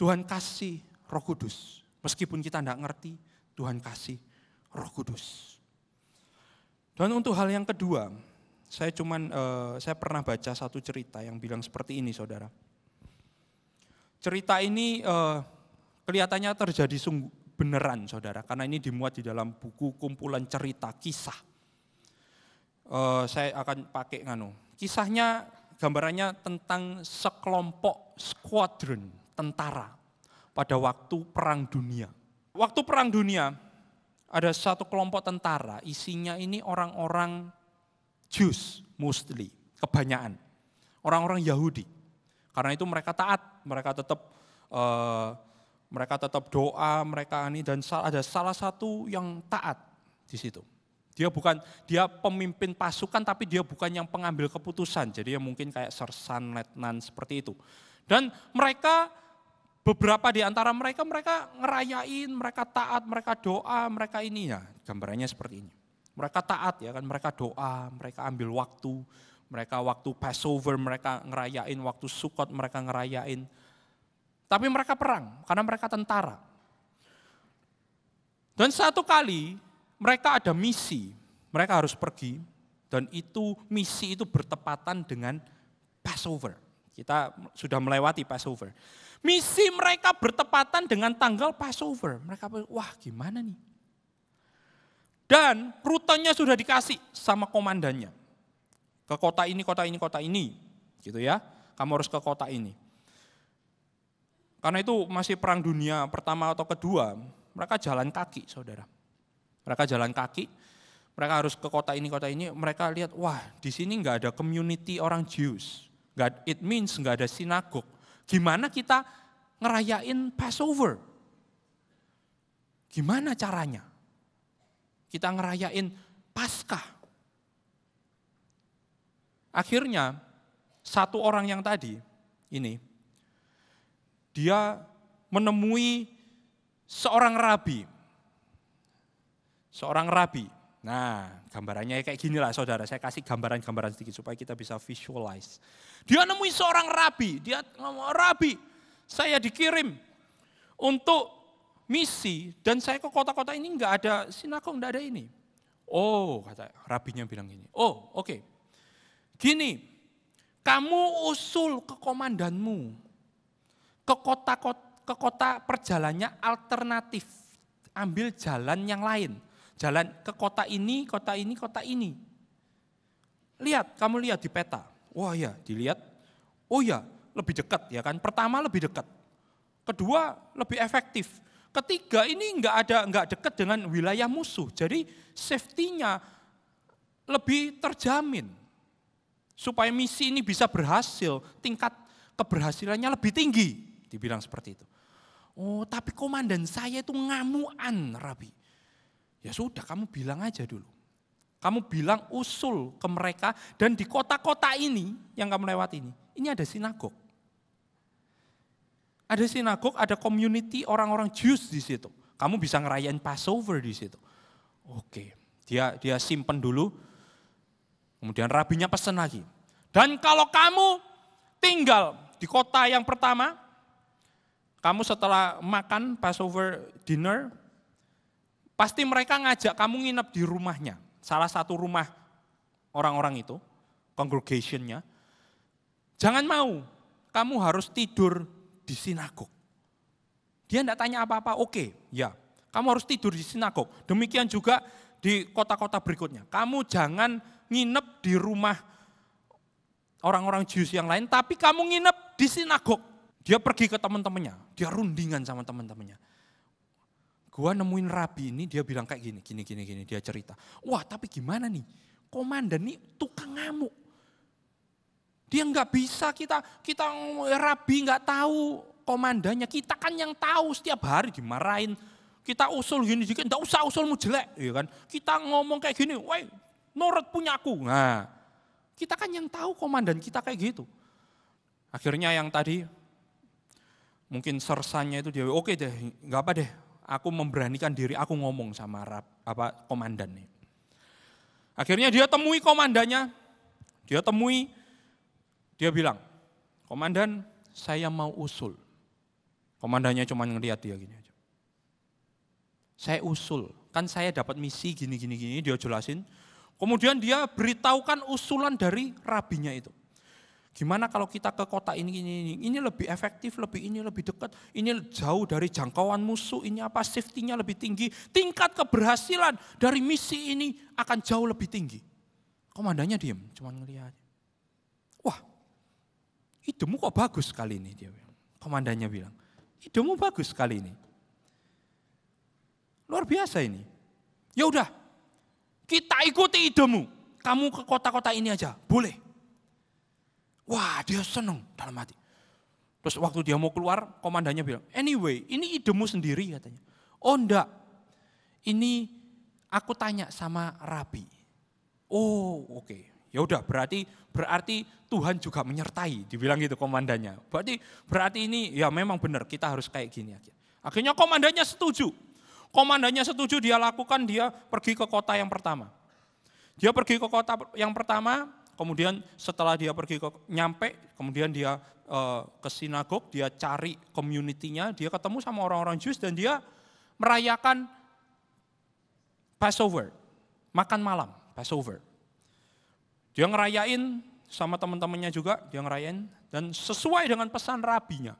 Tuhan kasih Roh Kudus, meskipun kita tidak ngerti, Tuhan kasih Roh Kudus. Dan untuk hal yang kedua, saya cuman uh, saya pernah baca satu cerita yang bilang seperti ini, saudara. Cerita ini uh, kelihatannya terjadi sungguh beneran, saudara, karena ini dimuat di dalam buku kumpulan cerita kisah. Uh, saya akan pakai nganu. Kisahnya gambarannya tentang sekelompok skuadron tentara pada waktu perang dunia. Waktu perang dunia, ada satu kelompok tentara, isinya ini orang-orang Jews mostly, kebanyakan. Orang-orang Yahudi. Karena itu mereka taat, mereka tetap uh, mereka tetap doa, mereka ini dan ada salah satu yang taat di situ. Dia bukan dia pemimpin pasukan tapi dia bukan yang pengambil keputusan. Jadi ya mungkin kayak sersan, letnan seperti itu. Dan mereka beberapa di antara mereka mereka ngerayain, mereka taat, mereka doa, mereka ininya ya gambarannya seperti ini. Mereka taat ya kan, mereka doa, mereka ambil waktu, mereka waktu Passover, mereka ngerayain, waktu Sukot mereka ngerayain. Tapi mereka perang, karena mereka tentara. Dan satu kali mereka ada misi, mereka harus pergi. Dan itu misi itu bertepatan dengan Passover. Kita sudah melewati Passover. Misi mereka bertepatan dengan tanggal Passover. Mereka, wah gimana nih? Dan rutenya sudah dikasih sama komandannya. Ke kota ini, kota ini, kota ini. Gitu ya. Kamu harus ke kota ini. Karena itu masih perang dunia pertama atau kedua, mereka jalan kaki, saudara. Mereka jalan kaki, mereka harus ke kota ini, kota ini, mereka lihat, wah di sini nggak ada community orang Jews. Gak, it means nggak ada sinagog. Gimana kita ngerayain Passover? Gimana caranya? Kita ngerayain Paskah. Akhirnya satu orang yang tadi ini dia menemui seorang rabi. Seorang rabi. Nah, gambarannya ya kayak gini lah saudara. Saya kasih gambaran-gambaran sedikit supaya kita bisa visualize. Dia nemui seorang rabi. Dia ngomong, rabi, saya dikirim untuk misi dan saya ke kota-kota ini nggak ada sinagog, nggak ada ini. Oh, kata rabinya bilang gini. Oh, oke. Okay. Gini, kamu usul ke komandanmu ke kota-kota ke kota perjalannya alternatif. Ambil jalan yang lain. Jalan ke kota ini, kota ini, kota ini. Lihat, kamu lihat di peta. Wah ya, dilihat. Oh ya, lebih dekat ya kan. Pertama lebih dekat. Kedua lebih efektif. Ketiga ini nggak ada nggak dekat dengan wilayah musuh, jadi safety-nya lebih terjamin supaya misi ini bisa berhasil, tingkat keberhasilannya lebih tinggi, dibilang seperti itu. Oh, tapi komandan saya itu ngamuan, Rabi. Ya sudah, kamu bilang aja dulu. Kamu bilang usul ke mereka dan di kota-kota ini yang kamu lewat ini, ini ada sinagog. Ada sinagog, ada community orang-orang Jews di situ. Kamu bisa ngerayain Passover di situ. Oke, dia dia simpen dulu. Kemudian rabinya pesen lagi. Dan kalau kamu tinggal di kota yang pertama, kamu setelah makan Passover dinner, pasti mereka ngajak kamu nginep di rumahnya. Salah satu rumah orang-orang itu, congregationnya. Jangan mau, kamu harus tidur di sinagog. Dia tidak tanya apa-apa, oke, okay, ya. Kamu harus tidur di sinagog. Demikian juga di kota-kota berikutnya. Kamu jangan nginep di rumah orang-orang Jews yang lain, tapi kamu nginep di sinagog. Dia pergi ke teman-temannya, dia rundingan sama teman-temannya. Gua nemuin rabi ini, dia bilang kayak gini, gini, gini, gini, dia cerita. Wah, tapi gimana nih? Komandan nih tukang ngamuk dia nggak bisa kita kita rabi nggak tahu komandannya. Kita kan yang tahu setiap hari dimarahin. Kita usul gini dikit, enggak usah usulmu jelek, ya kan? Kita ngomong kayak gini, wah, nurut punya aku." Nah, kita kan yang tahu komandan kita kayak gitu. Akhirnya yang tadi mungkin sersanya itu dia, "Oke okay deh, nggak apa deh. Aku memberanikan diri aku ngomong sama rap, apa komandan nih." Akhirnya dia temui komandannya. Dia temui dia bilang, komandan saya mau usul. Komandannya cuma ngeliat dia gini aja. Saya usul, kan saya dapat misi gini-gini-gini, dia jelasin. Kemudian dia beritahukan usulan dari rabinya itu. Gimana kalau kita ke kota ini, ini, ini, ini lebih efektif, lebih ini lebih dekat, ini jauh dari jangkauan musuh, ini apa safety-nya lebih tinggi, tingkat keberhasilan dari misi ini akan jauh lebih tinggi. Komandannya diem, cuma ngeliat. Idemu kok bagus sekali ini dia bilang. Komandannya bilang, idemu bagus sekali ini. Luar biasa ini. Ya udah, kita ikuti idemu. Kamu ke kota-kota ini aja, boleh. Wah, dia seneng dalam hati. Terus waktu dia mau keluar, komandannya bilang, anyway, ini idemu sendiri katanya. Oh enggak, ini aku tanya sama Rabi. Oh oke, okay. Ya udah berarti berarti Tuhan juga menyertai, dibilang gitu komandannya. Berarti berarti ini ya memang benar kita harus kayak gini Akhirnya komandannya setuju. Komandannya setuju dia lakukan dia pergi ke kota yang pertama. Dia pergi ke kota yang pertama, kemudian setelah dia pergi ke nyampe, kemudian dia e, ke sinagog, dia cari community-nya, dia ketemu sama orang-orang Jews dan dia merayakan Passover, makan malam, Passover. Dia ngerayain sama teman-temannya juga, dia ngerayain dan sesuai dengan pesan rabinya.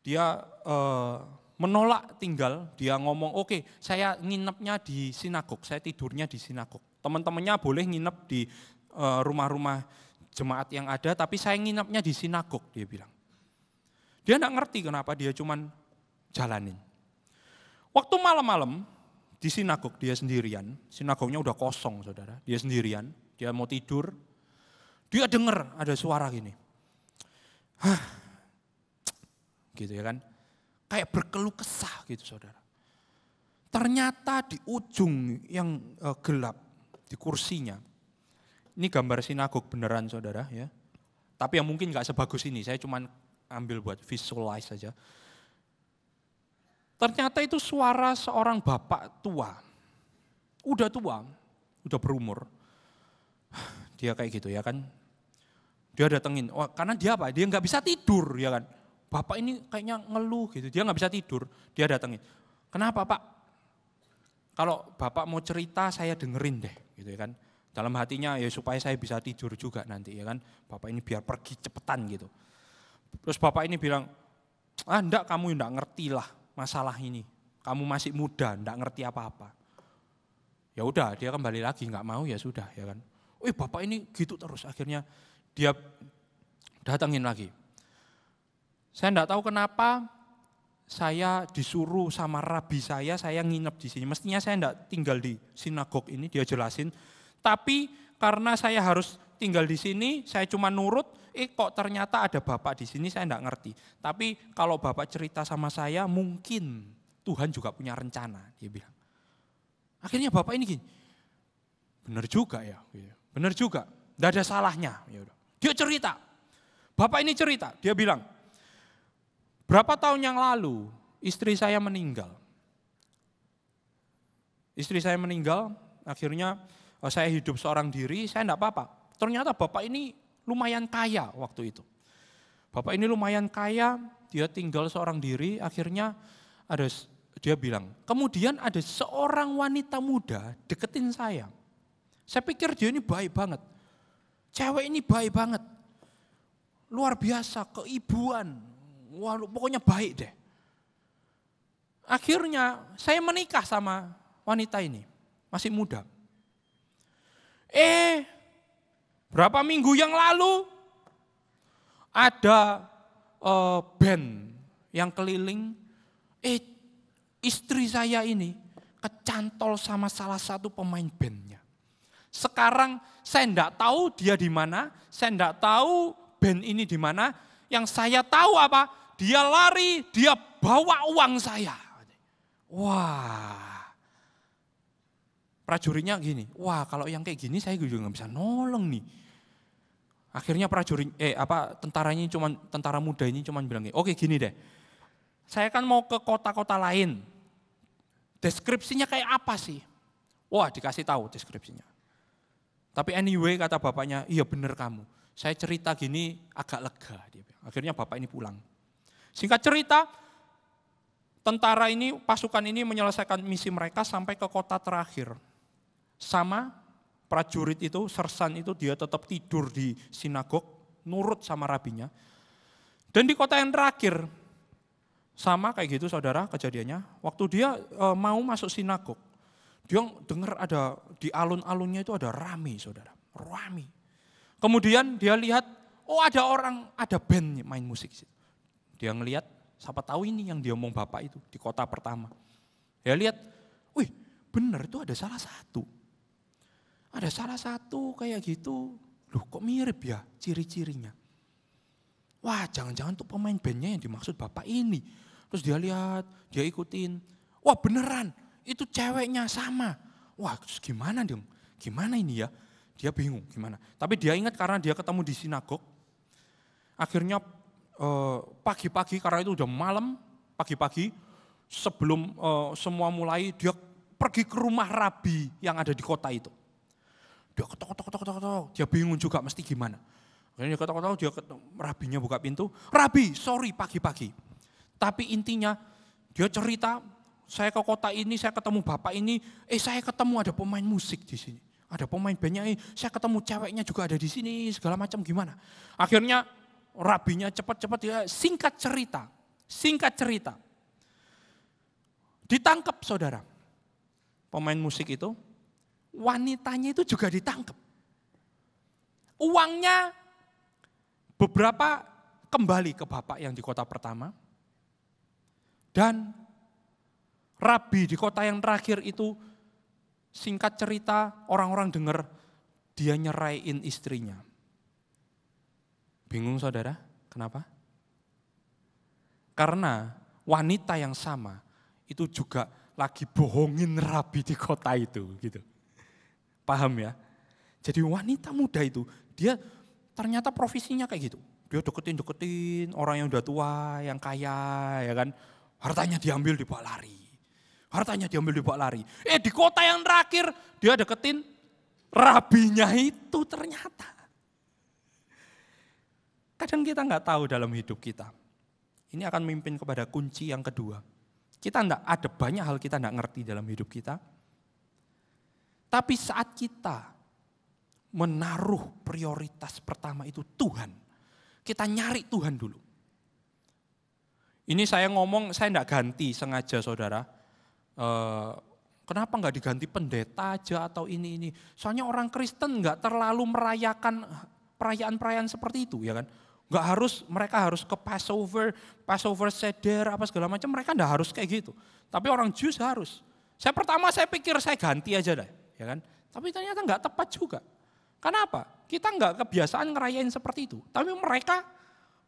Dia eh, menolak tinggal, dia ngomong, "Oke, okay, saya nginepnya di sinagog, saya tidurnya di sinagog." Teman-temannya boleh nginep di eh, rumah-rumah jemaat yang ada, tapi saya nginepnya di sinagog, dia bilang. Dia enggak ngerti kenapa dia cuman jalanin. Waktu malam-malam di sinagog dia sendirian, sinagognya udah kosong saudara, dia sendirian. Dia mau tidur. Dia dengar ada suara gini. Hah. Gitu ya kan. Kayak berkeluh kesah gitu saudara. Ternyata di ujung yang eh, gelap di kursinya. Ini gambar sinagog beneran saudara ya. Tapi yang mungkin nggak sebagus ini. Saya cuman ambil buat visualize saja. Ternyata itu suara seorang bapak tua. Udah tua, udah berumur dia kayak gitu ya kan. Dia datengin, oh, karena dia apa? Dia nggak bisa tidur ya kan. Bapak ini kayaknya ngeluh gitu, dia nggak bisa tidur, dia datengin. Kenapa pak? Kalau bapak mau cerita saya dengerin deh gitu ya kan. Dalam hatinya ya supaya saya bisa tidur juga nanti ya kan. Bapak ini biar pergi cepetan gitu. Terus bapak ini bilang, ah enggak kamu enggak ngerti lah masalah ini. Kamu masih muda, enggak ngerti apa-apa. Ya udah dia kembali lagi, nggak mau ya sudah ya kan. Wih bapak ini gitu terus. Akhirnya dia datangin lagi. Saya enggak tahu kenapa saya disuruh sama rabi saya, saya nginep di sini. Mestinya saya enggak tinggal di sinagog ini, dia jelasin. Tapi karena saya harus tinggal di sini, saya cuma nurut, eh kok ternyata ada bapak di sini, saya enggak ngerti. Tapi kalau bapak cerita sama saya, mungkin Tuhan juga punya rencana, dia bilang. Akhirnya bapak ini gini, benar juga ya. Gitu. Benar juga, tidak ada salahnya. Ya dia cerita, bapak ini cerita, dia bilang, berapa tahun yang lalu istri saya meninggal. Istri saya meninggal, akhirnya eh, saya hidup seorang diri, saya tidak apa-apa. Ternyata bapak ini lumayan kaya waktu itu. Bapak ini lumayan kaya, dia tinggal seorang diri, akhirnya ada dia bilang, kemudian ada seorang wanita muda deketin saya. Saya pikir dia ini baik banget. Cewek ini baik banget. Luar biasa, keibuan. Wah, pokoknya baik deh. Akhirnya saya menikah sama wanita ini. Masih muda. Eh, berapa minggu yang lalu ada uh, band yang keliling. Eh, istri saya ini kecantol sama salah satu pemain bandnya. Sekarang saya tidak tahu dia di mana, saya tidak tahu band ini di mana. Yang saya tahu apa? Dia lari, dia bawa uang saya. Wah, prajuritnya gini. Wah, kalau yang kayak gini saya juga nggak bisa nolong nih. Akhirnya prajurit, eh apa tentaranya cuman tentara muda ini cuman bilang, oke gini deh, saya kan mau ke kota-kota lain. Deskripsinya kayak apa sih? Wah, dikasih tahu deskripsinya. Tapi anyway kata bapaknya, iya bener kamu. Saya cerita gini agak lega. Akhirnya bapak ini pulang. Singkat cerita, tentara ini, pasukan ini menyelesaikan misi mereka sampai ke kota terakhir. Sama prajurit itu, sersan itu dia tetap tidur di sinagog, nurut sama rabinya. Dan di kota yang terakhir, sama kayak gitu saudara kejadiannya, waktu dia eh, mau masuk sinagog, dia dengar ada di alun-alunnya itu ada rame saudara, rame. Kemudian dia lihat, oh ada orang, ada band main musik. sih. Dia ngelihat, siapa tahu ini yang dia omong bapak itu di kota pertama. Dia lihat, wih bener itu ada salah satu. Ada salah satu kayak gitu, loh kok mirip ya ciri-cirinya. Wah jangan-jangan tuh pemain bandnya yang dimaksud bapak ini. Terus dia lihat, dia ikutin. Wah beneran, itu ceweknya sama. Wah gimana dong, gimana ini ya? Dia bingung gimana. Tapi dia ingat karena dia ketemu di sinagog. Akhirnya eh, pagi-pagi eh, karena itu udah malam, pagi-pagi sebelum eh, semua mulai dia pergi ke rumah rabi yang ada di kota itu. Dia ketok ketok ketok ketok, dia bingung juga mesti gimana. Akhirnya dia ketok ketok, dia ketok, rabinya buka pintu, rabi sorry pagi-pagi. Tapi intinya dia cerita saya ke kota ini, saya ketemu bapak ini, eh saya ketemu ada pemain musik di sini. Ada pemain banyak, eh, saya ketemu ceweknya juga ada di sini, segala macam gimana. Akhirnya rabinya cepat-cepat ya singkat cerita, singkat cerita. Ditangkap saudara, pemain musik itu, wanitanya itu juga ditangkap. Uangnya beberapa kembali ke bapak yang di kota pertama, dan rabi di kota yang terakhir itu singkat cerita orang-orang dengar dia nyeraiin istrinya. Bingung saudara? Kenapa? Karena wanita yang sama itu juga lagi bohongin rabi di kota itu gitu. Paham ya? Jadi wanita muda itu dia ternyata profesinya kayak gitu. Dia deketin-deketin orang yang udah tua, yang kaya ya kan. Hartanya diambil dibawa lari. Hartanya diambil dibawa lari. Eh di kota yang terakhir dia deketin rabinya itu ternyata. Kadang kita nggak tahu dalam hidup kita. Ini akan memimpin kepada kunci yang kedua. Kita enggak, ada banyak hal kita enggak ngerti dalam hidup kita. Tapi saat kita menaruh prioritas pertama itu Tuhan. Kita nyari Tuhan dulu. Ini saya ngomong, saya enggak ganti sengaja saudara e, kenapa nggak diganti pendeta aja atau ini ini. Soalnya orang Kristen nggak terlalu merayakan perayaan-perayaan seperti itu ya kan. Nggak harus mereka harus ke Passover, Passover seder apa segala macam mereka nggak harus kayak gitu. Tapi orang Jews harus. Saya pertama saya pikir saya ganti aja deh ya kan. Tapi ternyata nggak tepat juga. Kenapa? Kita nggak kebiasaan ngerayain seperti itu. Tapi mereka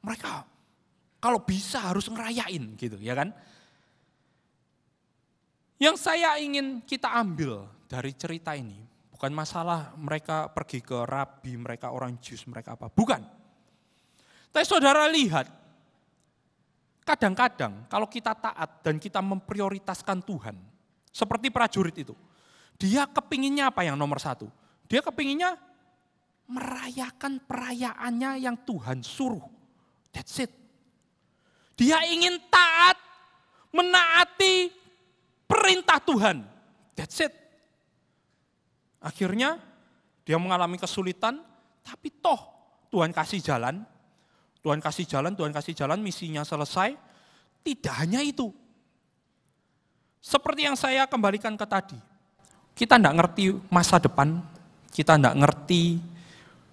mereka kalau bisa harus ngerayain gitu ya kan. Yang saya ingin kita ambil dari cerita ini, bukan masalah mereka pergi ke rabi, mereka orang Jus, mereka apa. Bukan. Tapi saudara lihat, kadang-kadang kalau kita taat dan kita memprioritaskan Tuhan, seperti prajurit itu, dia kepinginnya apa yang nomor satu? Dia kepinginnya merayakan perayaannya yang Tuhan suruh. That's it. Dia ingin taat, menaati perintah Tuhan. That's it. Akhirnya dia mengalami kesulitan, tapi toh Tuhan kasih jalan. Tuhan kasih jalan, Tuhan kasih jalan, misinya selesai. Tidak hanya itu. Seperti yang saya kembalikan ke tadi. Kita tidak ngerti masa depan, kita tidak ngerti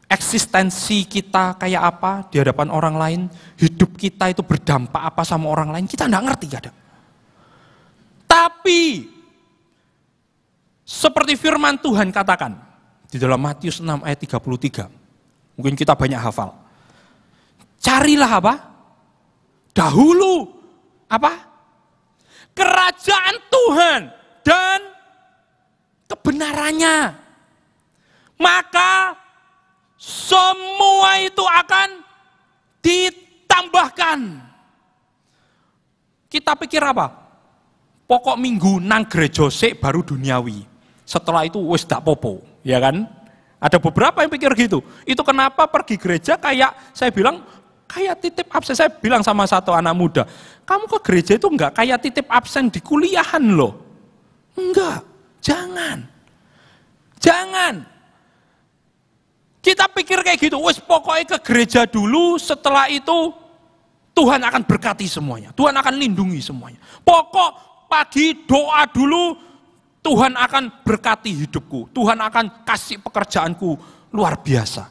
eksistensi kita kayak apa di hadapan orang lain, hidup kita itu berdampak apa sama orang lain, kita tidak ngerti kadang. Tetapi, seperti firman Tuhan katakan, di dalam Matius 6 ayat 33, mungkin kita banyak hafal. Carilah apa? Dahulu, apa? Kerajaan Tuhan dan kebenarannya. Maka semua itu akan ditambahkan. Kita pikir apa? pokok minggu nang gereja sik baru duniawi. Setelah itu wis dak popo, ya kan? Ada beberapa yang pikir gitu. Itu kenapa pergi gereja kayak saya bilang kayak titip absen. Saya bilang sama satu anak muda, kamu ke gereja itu enggak kayak titip absen di kuliahan loh. Enggak, jangan. Jangan. Kita pikir kayak gitu, wes pokoknya ke gereja dulu, setelah itu Tuhan akan berkati semuanya. Tuhan akan lindungi semuanya. Pokok pagi doa dulu, Tuhan akan berkati hidupku. Tuhan akan kasih pekerjaanku luar biasa.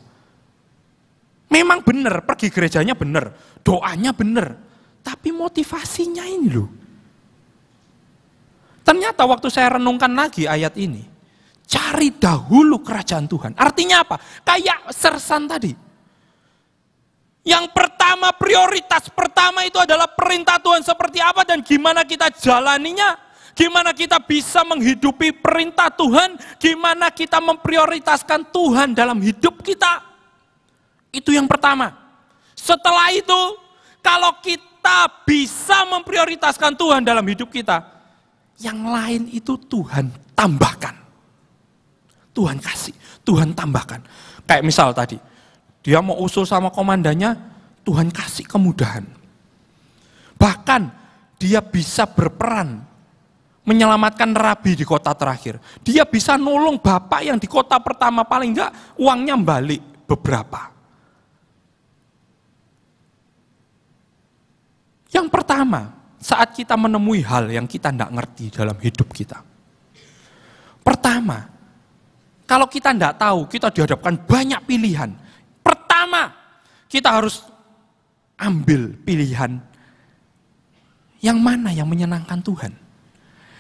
Memang benar, pergi gerejanya benar, doanya benar. Tapi motivasinya ini loh. Ternyata waktu saya renungkan lagi ayat ini, cari dahulu kerajaan Tuhan. Artinya apa? Kayak sersan tadi, yang pertama, prioritas pertama itu adalah perintah Tuhan seperti apa dan gimana kita jalaninya. Gimana kita bisa menghidupi perintah Tuhan, gimana kita memprioritaskan Tuhan dalam hidup kita. Itu yang pertama. Setelah itu, kalau kita bisa memprioritaskan Tuhan dalam hidup kita, yang lain itu Tuhan tambahkan. Tuhan kasih, Tuhan tambahkan. Kayak misal tadi, dia mau usul sama komandannya, Tuhan kasih kemudahan. Bahkan dia bisa berperan menyelamatkan rabi di kota terakhir. Dia bisa nolong bapak yang di kota pertama paling enggak uangnya balik beberapa. Yang pertama, saat kita menemui hal yang kita tidak ngerti dalam hidup kita. Pertama, kalau kita tidak tahu, kita dihadapkan banyak pilihan sama. Kita harus ambil pilihan yang mana yang menyenangkan Tuhan.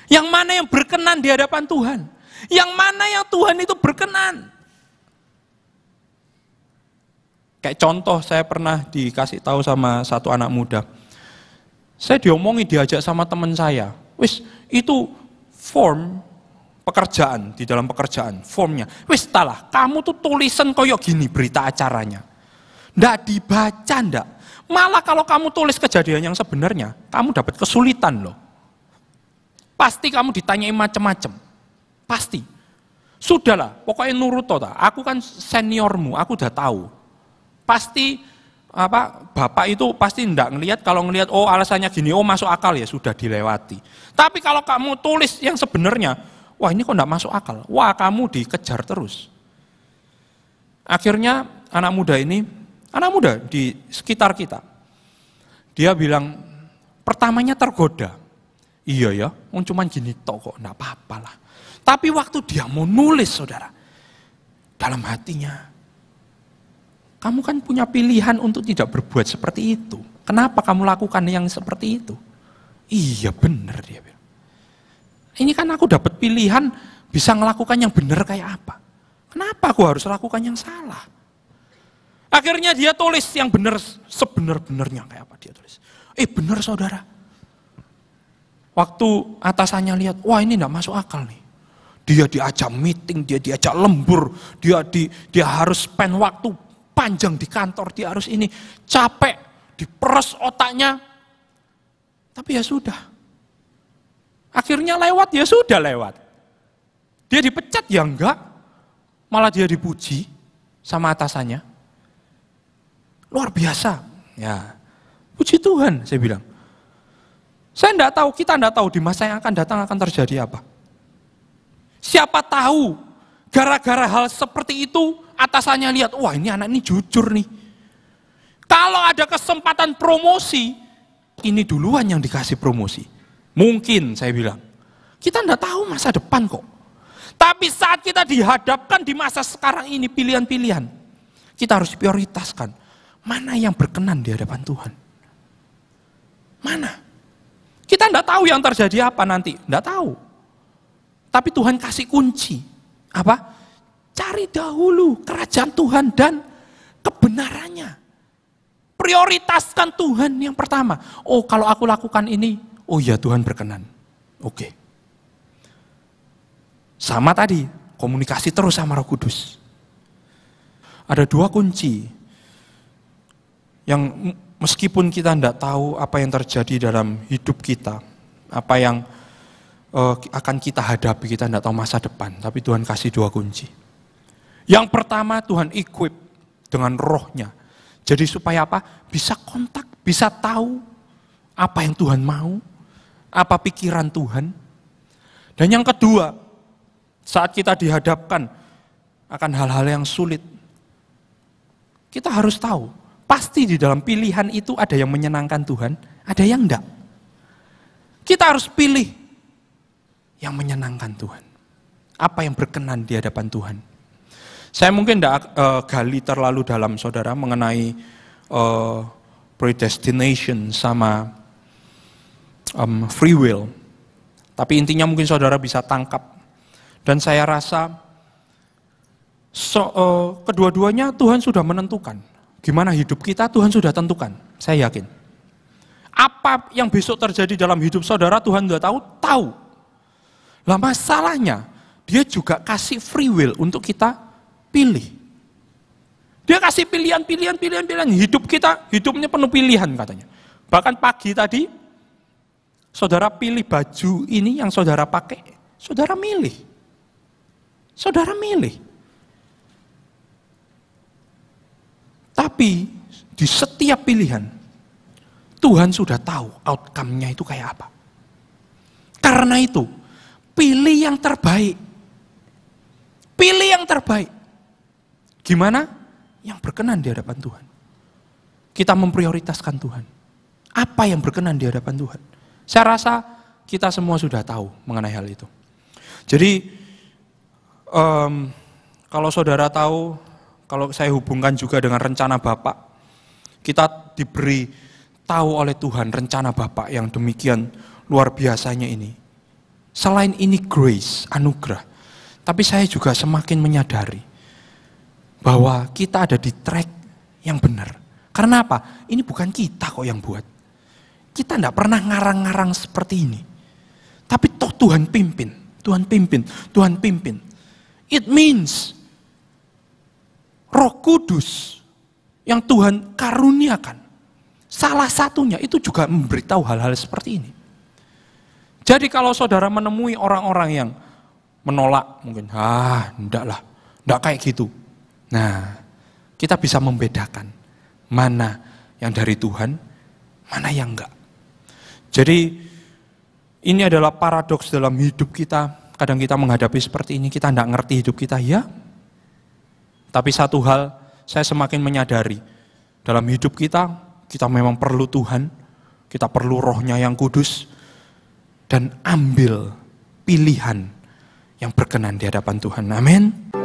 Yang mana yang berkenan di hadapan Tuhan. Yang mana yang Tuhan itu berkenan. Kayak contoh saya pernah dikasih tahu sama satu anak muda. Saya diomongi diajak sama teman saya. Wis, itu form pekerjaan di dalam pekerjaan formnya. Wis talah, kamu tuh tulisan koyok gini berita acaranya. Tidak dibaca, tidak. Malah kalau kamu tulis kejadian yang sebenarnya, kamu dapat kesulitan loh. Pasti kamu ditanyai macam-macam. Pasti. Sudahlah, pokoknya nurut toh. Aku kan seniormu, aku udah tahu. Pasti apa bapak itu pasti tidak ngelihat kalau ngelihat oh alasannya gini oh masuk akal ya sudah dilewati tapi kalau kamu tulis yang sebenarnya wah ini kok tidak masuk akal wah kamu dikejar terus akhirnya anak muda ini Anak muda di sekitar kita. Dia bilang, pertamanya tergoda. Iya ya, cuma gini toko, kok, enggak apa-apa lah. Tapi waktu dia mau nulis, saudara, dalam hatinya, kamu kan punya pilihan untuk tidak berbuat seperti itu. Kenapa kamu lakukan yang seperti itu? Iya benar dia bilang. Ini kan aku dapat pilihan bisa melakukan yang benar kayak apa. Kenapa aku harus lakukan yang salah? Akhirnya dia tulis yang benar sebenar-benarnya kayak apa dia tulis. Eh benar saudara. Waktu atasannya lihat, wah ini tidak masuk akal nih. Dia diajak meeting, dia diajak lembur, dia di, dia harus spend waktu panjang di kantor, dia harus ini capek, diperes otaknya. Tapi ya sudah. Akhirnya lewat, ya sudah lewat. Dia dipecat ya enggak, malah dia dipuji sama atasannya. Luar biasa. Ya. Puji Tuhan, saya bilang. Saya tidak tahu, kita tidak tahu di masa yang akan datang akan terjadi apa. Siapa tahu, gara-gara hal seperti itu, atasannya lihat, wah ini anak ini jujur nih. Kalau ada kesempatan promosi, ini duluan yang dikasih promosi. Mungkin, saya bilang. Kita tidak tahu masa depan kok. Tapi saat kita dihadapkan di masa sekarang ini, pilihan-pilihan. Kita harus prioritaskan Mana yang berkenan di hadapan Tuhan? Mana? Kita tidak tahu yang terjadi apa nanti, tidak tahu. Tapi Tuhan kasih kunci. Apa? Cari dahulu kerajaan Tuhan dan kebenarannya. Prioritaskan Tuhan yang pertama. Oh, kalau aku lakukan ini, oh ya Tuhan berkenan. Oke. Sama tadi, komunikasi terus sama Roh Kudus. Ada dua kunci yang meskipun kita tidak tahu apa yang terjadi dalam hidup kita, apa yang eh, akan kita hadapi, kita tidak tahu masa depan, tapi Tuhan kasih dua kunci. Yang pertama Tuhan equip dengan rohnya. Jadi supaya apa? Bisa kontak, bisa tahu apa yang Tuhan mau, apa pikiran Tuhan. Dan yang kedua, saat kita dihadapkan akan hal-hal yang sulit, kita harus tahu Pasti di dalam pilihan itu ada yang menyenangkan Tuhan, ada yang enggak. Kita harus pilih yang menyenangkan Tuhan. Apa yang berkenan di hadapan Tuhan. Saya mungkin tidak uh, eh, gali terlalu dalam saudara mengenai uh, predestination sama um, free will. Tapi intinya mungkin saudara bisa tangkap. Dan saya rasa so, uh, kedua-duanya Tuhan sudah menentukan Gimana hidup kita Tuhan sudah tentukan, saya yakin. Apa yang besok terjadi dalam hidup saudara Tuhan sudah tahu, tahu. Lah masalahnya, dia juga kasih free will untuk kita pilih. Dia kasih pilihan, pilihan, pilihan, pilihan. Hidup kita, hidupnya penuh pilihan katanya. Bahkan pagi tadi, saudara pilih baju ini yang saudara pakai, saudara milih. Saudara milih. Tapi di setiap pilihan, Tuhan sudah tahu outcome-nya itu kayak apa. Karena itu, pilih yang terbaik. Pilih yang terbaik. Gimana? Yang berkenan di hadapan Tuhan. Kita memprioritaskan Tuhan. Apa yang berkenan di hadapan Tuhan? Saya rasa kita semua sudah tahu mengenai hal itu. Jadi, um, kalau saudara tahu kalau saya hubungkan juga dengan rencana Bapak, kita diberi tahu oleh Tuhan rencana Bapak yang demikian luar biasanya ini. Selain ini grace, anugerah, tapi saya juga semakin menyadari bahwa kita ada di track yang benar. Karena apa? Ini bukan kita kok yang buat. Kita tidak pernah ngarang-ngarang seperti ini. Tapi toh Tuhan pimpin, Tuhan pimpin, Tuhan pimpin. It means Roh Kudus yang Tuhan karuniakan, salah satunya itu juga memberitahu hal-hal seperti ini. Jadi kalau saudara menemui orang-orang yang menolak mungkin, ah ndaklah, enggak kayak gitu. Nah, kita bisa membedakan mana yang dari Tuhan, mana yang enggak. Jadi ini adalah paradoks dalam hidup kita. Kadang kita menghadapi seperti ini, kita enggak ngerti hidup kita. Ya, tapi satu hal saya semakin menyadari, dalam hidup kita, kita memang perlu Tuhan, kita perlu rohnya yang kudus, dan ambil pilihan yang berkenan di hadapan Tuhan. Amin.